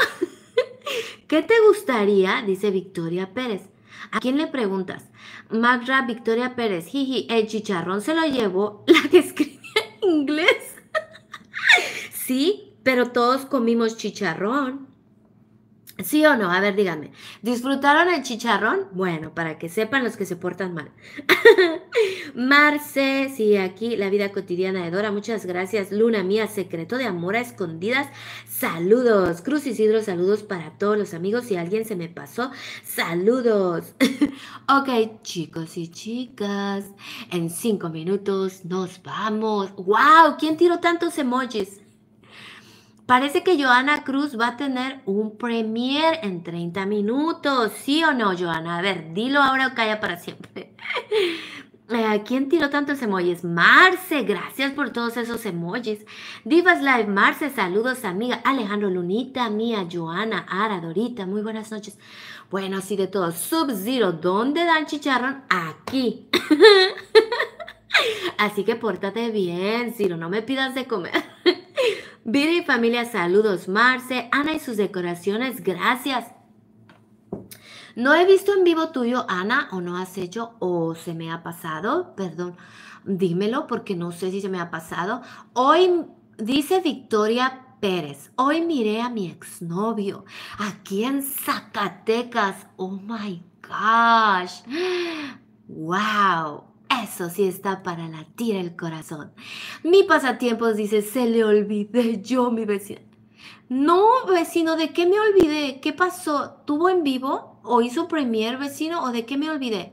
¿Qué te gustaría? Dice Victoria Pérez. ¿A quién le preguntas? Magra Victoria Pérez. Jiji, el chicharrón se lo llevó la que escribe en inglés. sí, pero todos comimos chicharrón. ¿Sí o no? A ver, díganme. ¿Disfrutaron el chicharrón? Bueno, para que sepan los que se portan mal. Marce, sí, aquí la vida cotidiana de Dora. Muchas gracias. Luna mía, secreto de amor a escondidas. Saludos. Cruz Isidro, saludos para todos los amigos. Si alguien se me pasó, saludos. ok, chicos y chicas, en cinco minutos nos vamos. ¡Wow! ¿Quién tiró tantos emojis? Parece que Joana Cruz va a tener un premier en 30 minutos, ¿sí o no, Joana? A ver, dilo ahora o calla para siempre. Eh, ¿Quién tiró tantos emojis? Marce, gracias por todos esos emojis. Divas Live, Marce, saludos amiga. Alejandro Lunita, mía, Joana, Ara, Dorita, muy buenas noches. Bueno, así de todo. Sub-Zero, ¿dónde dan chicharrón? Aquí. así que pórtate bien, Ciro, no me pidas de comer. Vida y familia, saludos Marce, Ana y sus decoraciones, gracias. No he visto en vivo tuyo, Ana, o no has hecho, o se me ha pasado, perdón, dímelo porque no sé si se me ha pasado. Hoy dice Victoria Pérez, hoy miré a mi exnovio aquí en Zacatecas. Oh my gosh. Wow. Eso sí está para latir el corazón. Mi pasatiempos dice, se le olvidé yo, mi vecino. No, vecino, ¿de qué me olvidé? ¿Qué pasó? ¿Tuvo en vivo? ¿O hizo premier, vecino? ¿O de qué me olvidé?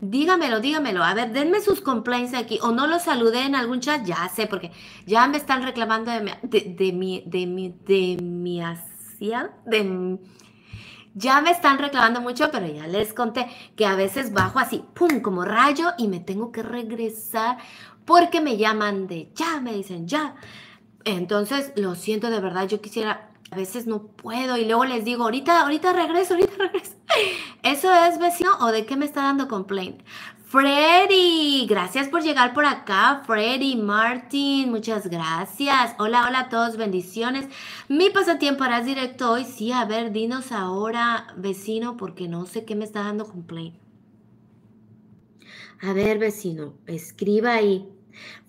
Dígamelo, dígamelo. A ver, denme sus complaints aquí. O no los saludé en algún chat, ya sé, porque ya me están reclamando de mi, de, mi, de mi, de de ya me están reclamando mucho, pero ya les conté que a veces bajo así, ¡pum!, como rayo y me tengo que regresar porque me llaman de ya, me dicen ya. Entonces, lo siento de verdad, yo quisiera, a veces no puedo y luego les digo, ahorita, ahorita regreso, ahorita regreso. ¿Eso es vecino o de qué me está dando complaint? Freddy, gracias por llegar por acá. Freddy, Martin, muchas gracias. Hola, hola a todos, bendiciones. Mi pasatiempo harás directo hoy. Sí, a ver, dinos ahora, vecino, porque no sé qué me está dando complaint. A ver, vecino, escriba ahí.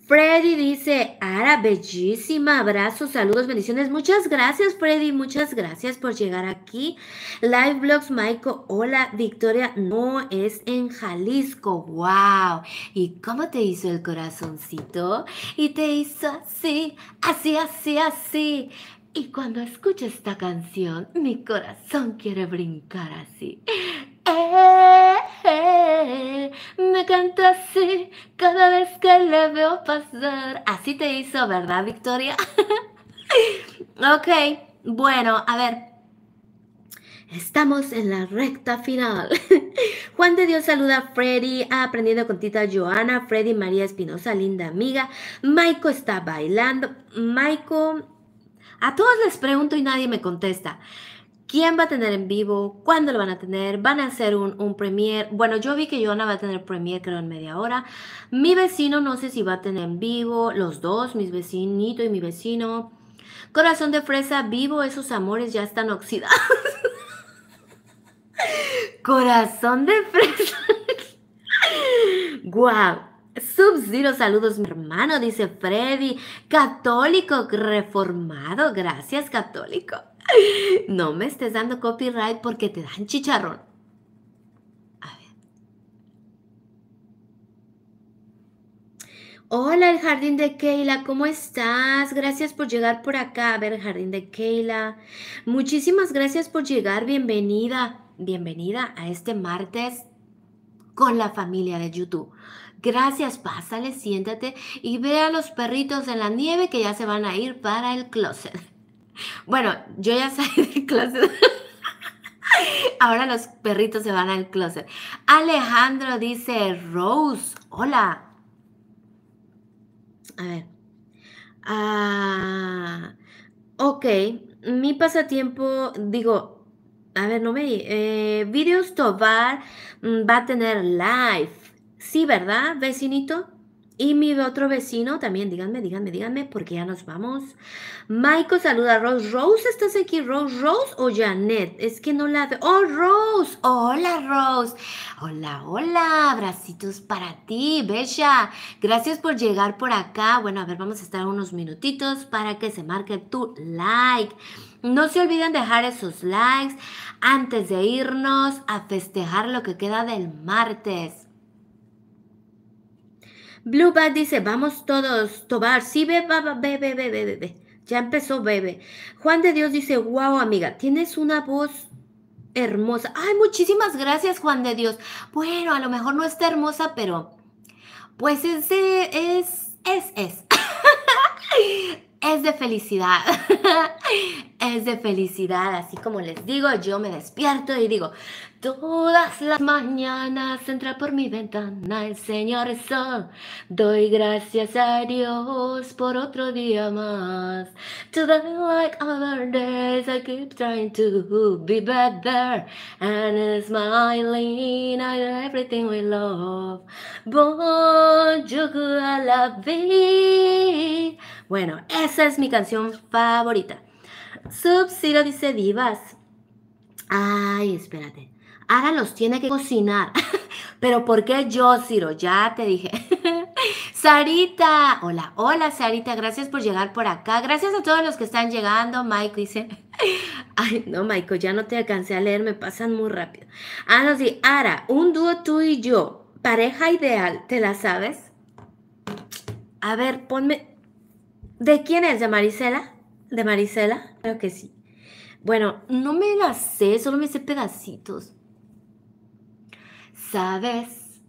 Freddy dice, Ara, bellísima, abrazos, saludos, bendiciones. Muchas gracias, Freddy, muchas gracias por llegar aquí. Live Blogs Maiko, hola, Victoria, no es en Jalisco, wow. ¿Y cómo te hizo el corazoncito? Y te hizo así, así, así, así. Y cuando escucho esta canción, mi corazón quiere brincar así me canta así cada vez que le veo pasar. Así te hizo, ¿verdad, Victoria? ok, bueno, a ver. Estamos en la recta final. Juan de Dios saluda a Freddy, ha aprendido con Tita Joana, Freddy María Espinosa, linda amiga. Maiko está bailando. Maiko, a todos les pregunto y nadie me contesta quién va a tener en vivo, cuándo lo van a tener, van a hacer un, un premiere. Bueno, yo vi que Joana va a tener premier creo en media hora. Mi vecino no sé si va a tener en vivo, los dos, mis vecinito y mi vecino. Corazón de fresa vivo, esos amores ya están oxidados. Corazón de fresa. ¡Guau! wow. sub saludos, mi hermano, dice Freddy. Católico reformado, gracias, católico. No me estés dando copyright porque te dan chicharrón. A ver. Hola, el jardín de Keila, ¿cómo estás? Gracias por llegar por acá. A ver, el jardín de Keila. Muchísimas gracias por llegar. Bienvenida, bienvenida a este martes con la familia de YouTube. Gracias, pásale, siéntate y ve a los perritos en la nieve que ya se van a ir para el closet. Bueno, yo ya salí del closet. Ahora los perritos se van al closet. Alejandro dice, Rose, hola. A ver. Ah, ok, mi pasatiempo, digo, a ver, no me... Eh, videos Tobar mm, va a tener live. Sí, ¿verdad, vecinito? Y mi otro vecino también, díganme, díganme, díganme, porque ya nos vamos. Maiko saluda a Rose. Rose, ¿estás aquí? Rose, Rose o Janet? Es que no la veo. Oh, Rose. Hola, Rose. Hola, hola. Abracitos para ti, Bella. Gracias por llegar por acá. Bueno, a ver, vamos a estar unos minutitos para que se marque tu like. No se olviden dejar esos likes antes de irnos a festejar lo que queda del martes. Blue Bat dice, vamos todos, tomar, sí, bebe, bebe, bebe, bebe. Ya empezó, bebe. Juan de Dios dice, wow, amiga, tienes una voz hermosa. Ay, muchísimas gracias, Juan de Dios. Bueno, a lo mejor no está hermosa, pero pues ese es, es, es. es de felicidad. es de felicidad. Así como les digo, yo me despierto y digo, todas las mañanas entra por mi ventana el Señor Sol. Doy gracias a Dios por otro día más. Today, like other days, I keep trying to be better and smiling at everything we love. Bonjour à la vie Bueno, esa es mi canción favorita. Sub Ciro dice divas. Ay, espérate. Ara los tiene que cocinar. Pero ¿por qué yo, Ciro? Ya te dije. Sarita, hola, hola Sarita, gracias por llegar por acá. Gracias a todos los que están llegando. Mike dice, ay no, Maiko, ya no te alcancé a leer, me pasan muy rápido. Ah, no, sí, Ara, un dúo tú y yo, pareja ideal, ¿te la sabes? A ver, ponme, ¿de quién es? ¿De Marisela? ¿De Marisela? Creo que sí. Bueno, no me la sé, solo me sé pedacitos. Sabes,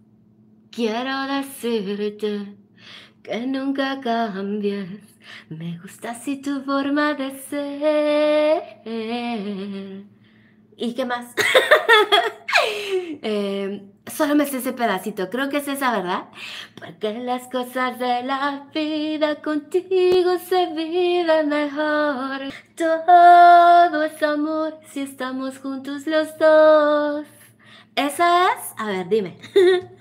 quiero decirte que nunca cambies. Me gusta así tu forma de ser. ¿Y qué más? Em, solo me sé ese pedacito, creo que es esa, ¿verdad? Porque las cosas de la vida contigo se viven mejor. Todo es amor si estamos juntos los dos. Esa es, a ver, dime.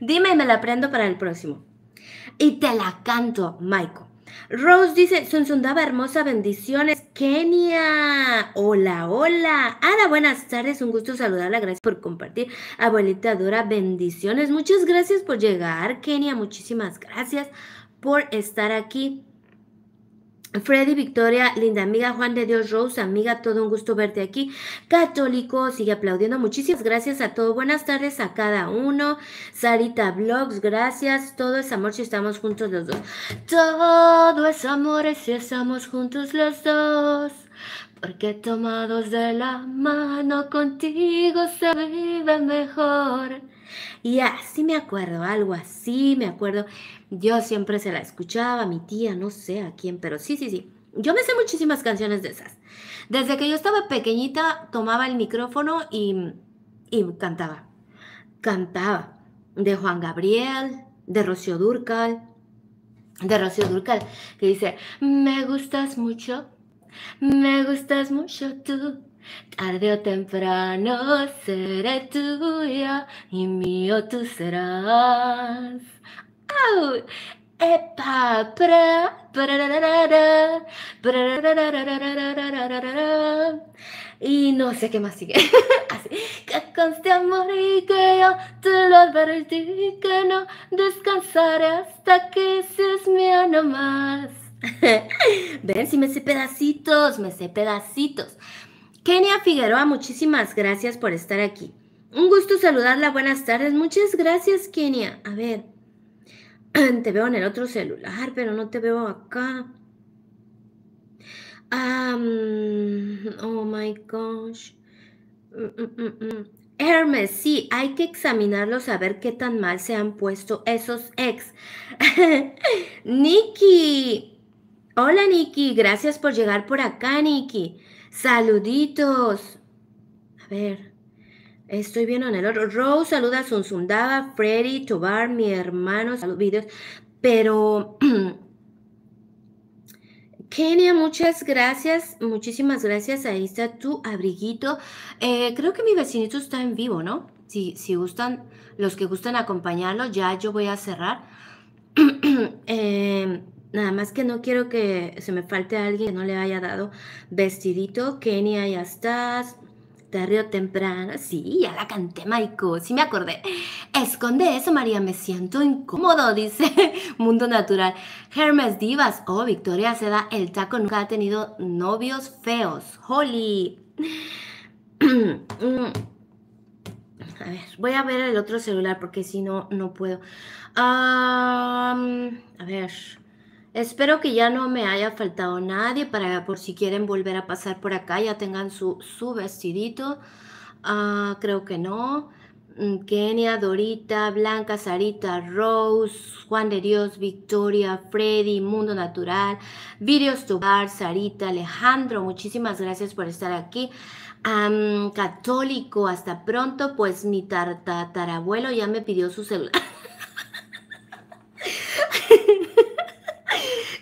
dime y me la aprendo para el próximo. Y te la canto, Maiko. Rose dice, Sunsundaba, hermosa, bendiciones. Kenia, hola, hola. Ana, buenas tardes, un gusto saludarla, gracias por compartir. Abuelita Dora, bendiciones. Muchas gracias por llegar, Kenia, muchísimas gracias por estar aquí. Freddy, Victoria, linda amiga, Juan de Dios, Rose, amiga, todo un gusto verte aquí. Católico, sigue aplaudiendo. Muchísimas gracias a todos. Buenas tardes a cada uno. Sarita Blogs, gracias. Todo es amor si estamos juntos los dos. Todo es amor si estamos juntos los dos. Porque tomados de la mano contigo se vive mejor. Y así me acuerdo, algo así me acuerdo. Yo siempre se la escuchaba, mi tía, no sé a quién, pero sí, sí, sí. Yo me sé muchísimas canciones de esas. Desde que yo estaba pequeñita, tomaba el micrófono y, y cantaba. Cantaba de Juan Gabriel, de Rocío Durcal, de Rocío Durcal, que dice, me gustas mucho, me gustas mucho tú, tarde o temprano seré tuya y mío tú serás. Oh, y no sé qué más sigue. Así. conste amor y que yo te lo que no descansaré hasta que seas mío nomás. Ven si me sé pedacitos, me sé pedacitos. Kenia Figueroa, muchísimas gracias por estar aquí. Un gusto saludarla, buenas tardes. Muchas gracias, Kenia. A ver. te veo en el otro celular, pero no te veo acá. oh my gosh. Mm, mm, mm, Hermes, sí, hay que examinarlos a ver qué tan mal se han puesto esos ex. Nikki. Hola Nikki, gracias por llegar por acá Nikki. Saluditos. A ver. Estoy viendo en el otro. Rose saluda a Sunzundaba, Freddy, Tobar, mi hermano, saludos videos. Pero Kenia, muchas gracias, muchísimas gracias. Ahí está tu abriguito. Eh, creo que mi vecinito está en vivo, ¿no? Si, si gustan, los que gustan acompañarlo, ya yo voy a cerrar. Eh, nada más que no quiero que se me falte alguien que no le haya dado vestidito. Kenia, ya estás tarde o temprano. Sí, ya la canté, Maiko. Sí me acordé. Esconde eso, María. Me siento incómodo, dice Mundo Natural. Hermes Divas. Oh, Victoria Seda. El taco nunca ha tenido novios feos. Holly. Mm. a ver, voy a ver el otro celular porque si no, no puedo. a ver. Espero que ya no me haya faltado nadie para por si quieren volver a pasar por acá, ya tengan su, su vestidito. Ah, creo que no. Mm, Kenia, Dorita, Blanca, Sarita, Rose, Juan de Dios, Victoria, Freddy, Mundo Natural, Videos Tobar, Sarita, Alejandro, muchísimas gracias por estar aquí. católico, hasta pronto, pues mi tatarabuelo ya me pidió su celular.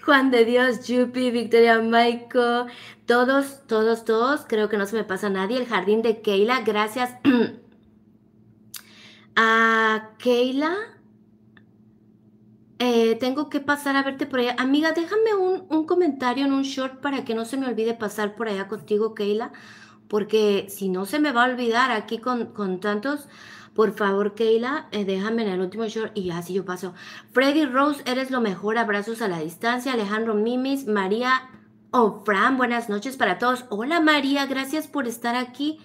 Juan de Dios, Yupi, Victoria Maiko, todos, todos, todos, creo que no se me pasa nadie. El jardín de Keila, gracias a Keila. Eh, tengo que pasar a verte por allá. Amiga, déjame un, comentario en un short para que no se me olvide pasar por allá contigo, Keila, porque si no se me va a olvidar aquí con, con tantos. Por favor, Keila, eh, déjame en el último short y así yo paso. Freddy Rose, eres lo mejor. Abrazos a la distancia. Alejandro Mimis, María Ofran, buenas noches para todos. Hola, María, gracias por estar aquí.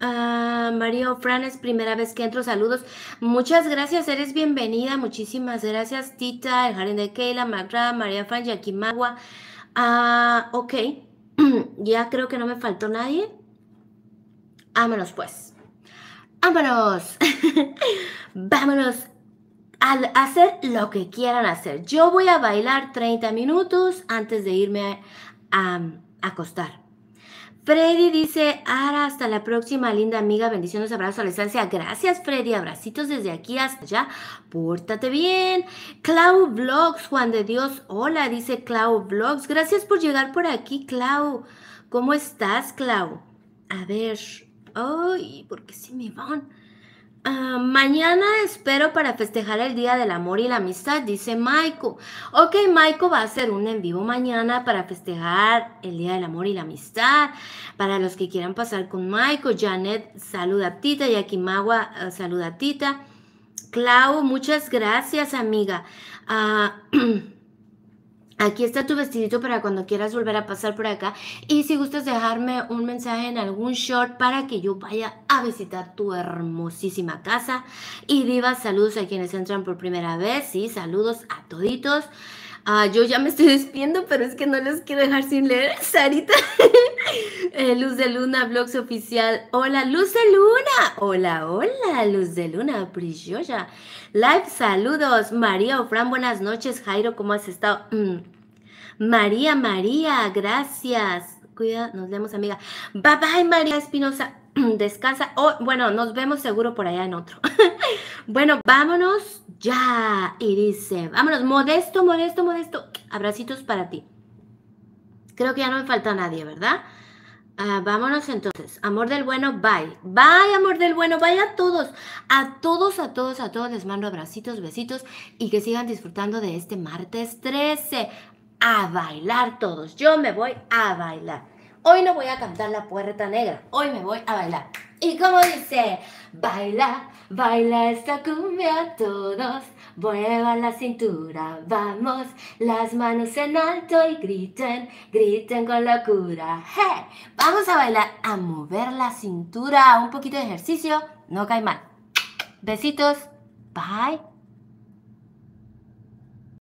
Ah, María Ofran, es primera vez que entro. Saludos. Muchas gracias, eres bienvenida. Muchísimas gracias, Tita, el jardín de Keila, Magra, María Fran, Jackie Ah, ok. ya creo que no me faltó nadie. Vámonos pues vámonos, vámonos a hacer lo que quieran hacer. Yo voy a bailar 30 minutos antes de irme a, acostar. Freddy dice, Ara, hasta la próxima, linda amiga. Bendiciones, abrazos a la estancia Gracias, Freddy. Abracitos desde aquí hasta allá. Pórtate bien. Clau Vlogs, Juan de Dios. Hola, dice Clau Vlogs. Gracias por llegar por aquí, Clau. ¿Cómo estás, Clau? A ver, Ay, porque qué me van? Ah, mañana espero para festejar el Día del Amor y la Amistad, dice Maiko. Ok, Maiko va a hacer un en vivo mañana para festejar el Día del Amor y la Amistad. Para los que quieran pasar con Maiko, Janet, saluda a Tita, Yakimawa, ah, saluda a Tita. Clau, muchas gracias, amiga. Ah, Aquí está tu vestidito para cuando quieras volver a pasar por acá. Y si gustas dejarme un mensaje en algún short para que yo vaya a visitar tu hermosísima casa. Y diva saludos a quienes entran por primera vez. y saludos a toditos. Ah, yo ya me estoy despidiendo, pero es que no los quiero dejar sin leer. Sarita, eh, Luz de Luna, Blogs Oficial. Hola, Luz de Luna. Hola, hola, Luz de Luna, Prishoya. Live, saludos. María Ofran, buenas noches. Jairo, ¿cómo has estado? Mm. María, María, gracias. Cuida, nos vemos, amiga. Bye bye, María Espinosa. descansa. Oh, bueno, nos vemos seguro por allá en otro. bueno, vámonos ya, y dice, Vámonos, modesto, modesto, modesto. Abracitos para ti. Creo que ya no me falta nadie, ¿verdad? Ah, vámonos entonces. Amor del bueno, bye. Bye, amor del bueno. Bye a todos. A todos, a todos, a todos les mando abracitos, besitos y que sigan disfrutando de este martes 13. A bailar todos. Yo me voy a bailar. Hoy no voy a cantar la puerta negra, hoy me voy a bailar. Y como dice, baila, baila esta cumbia todos, Bueva la cintura, vamos, las manos en alto y griten, griten con locura. vamos a bailar, a mover la cintura, un poquito de ejercicio, no cae mal. Besitos, bye.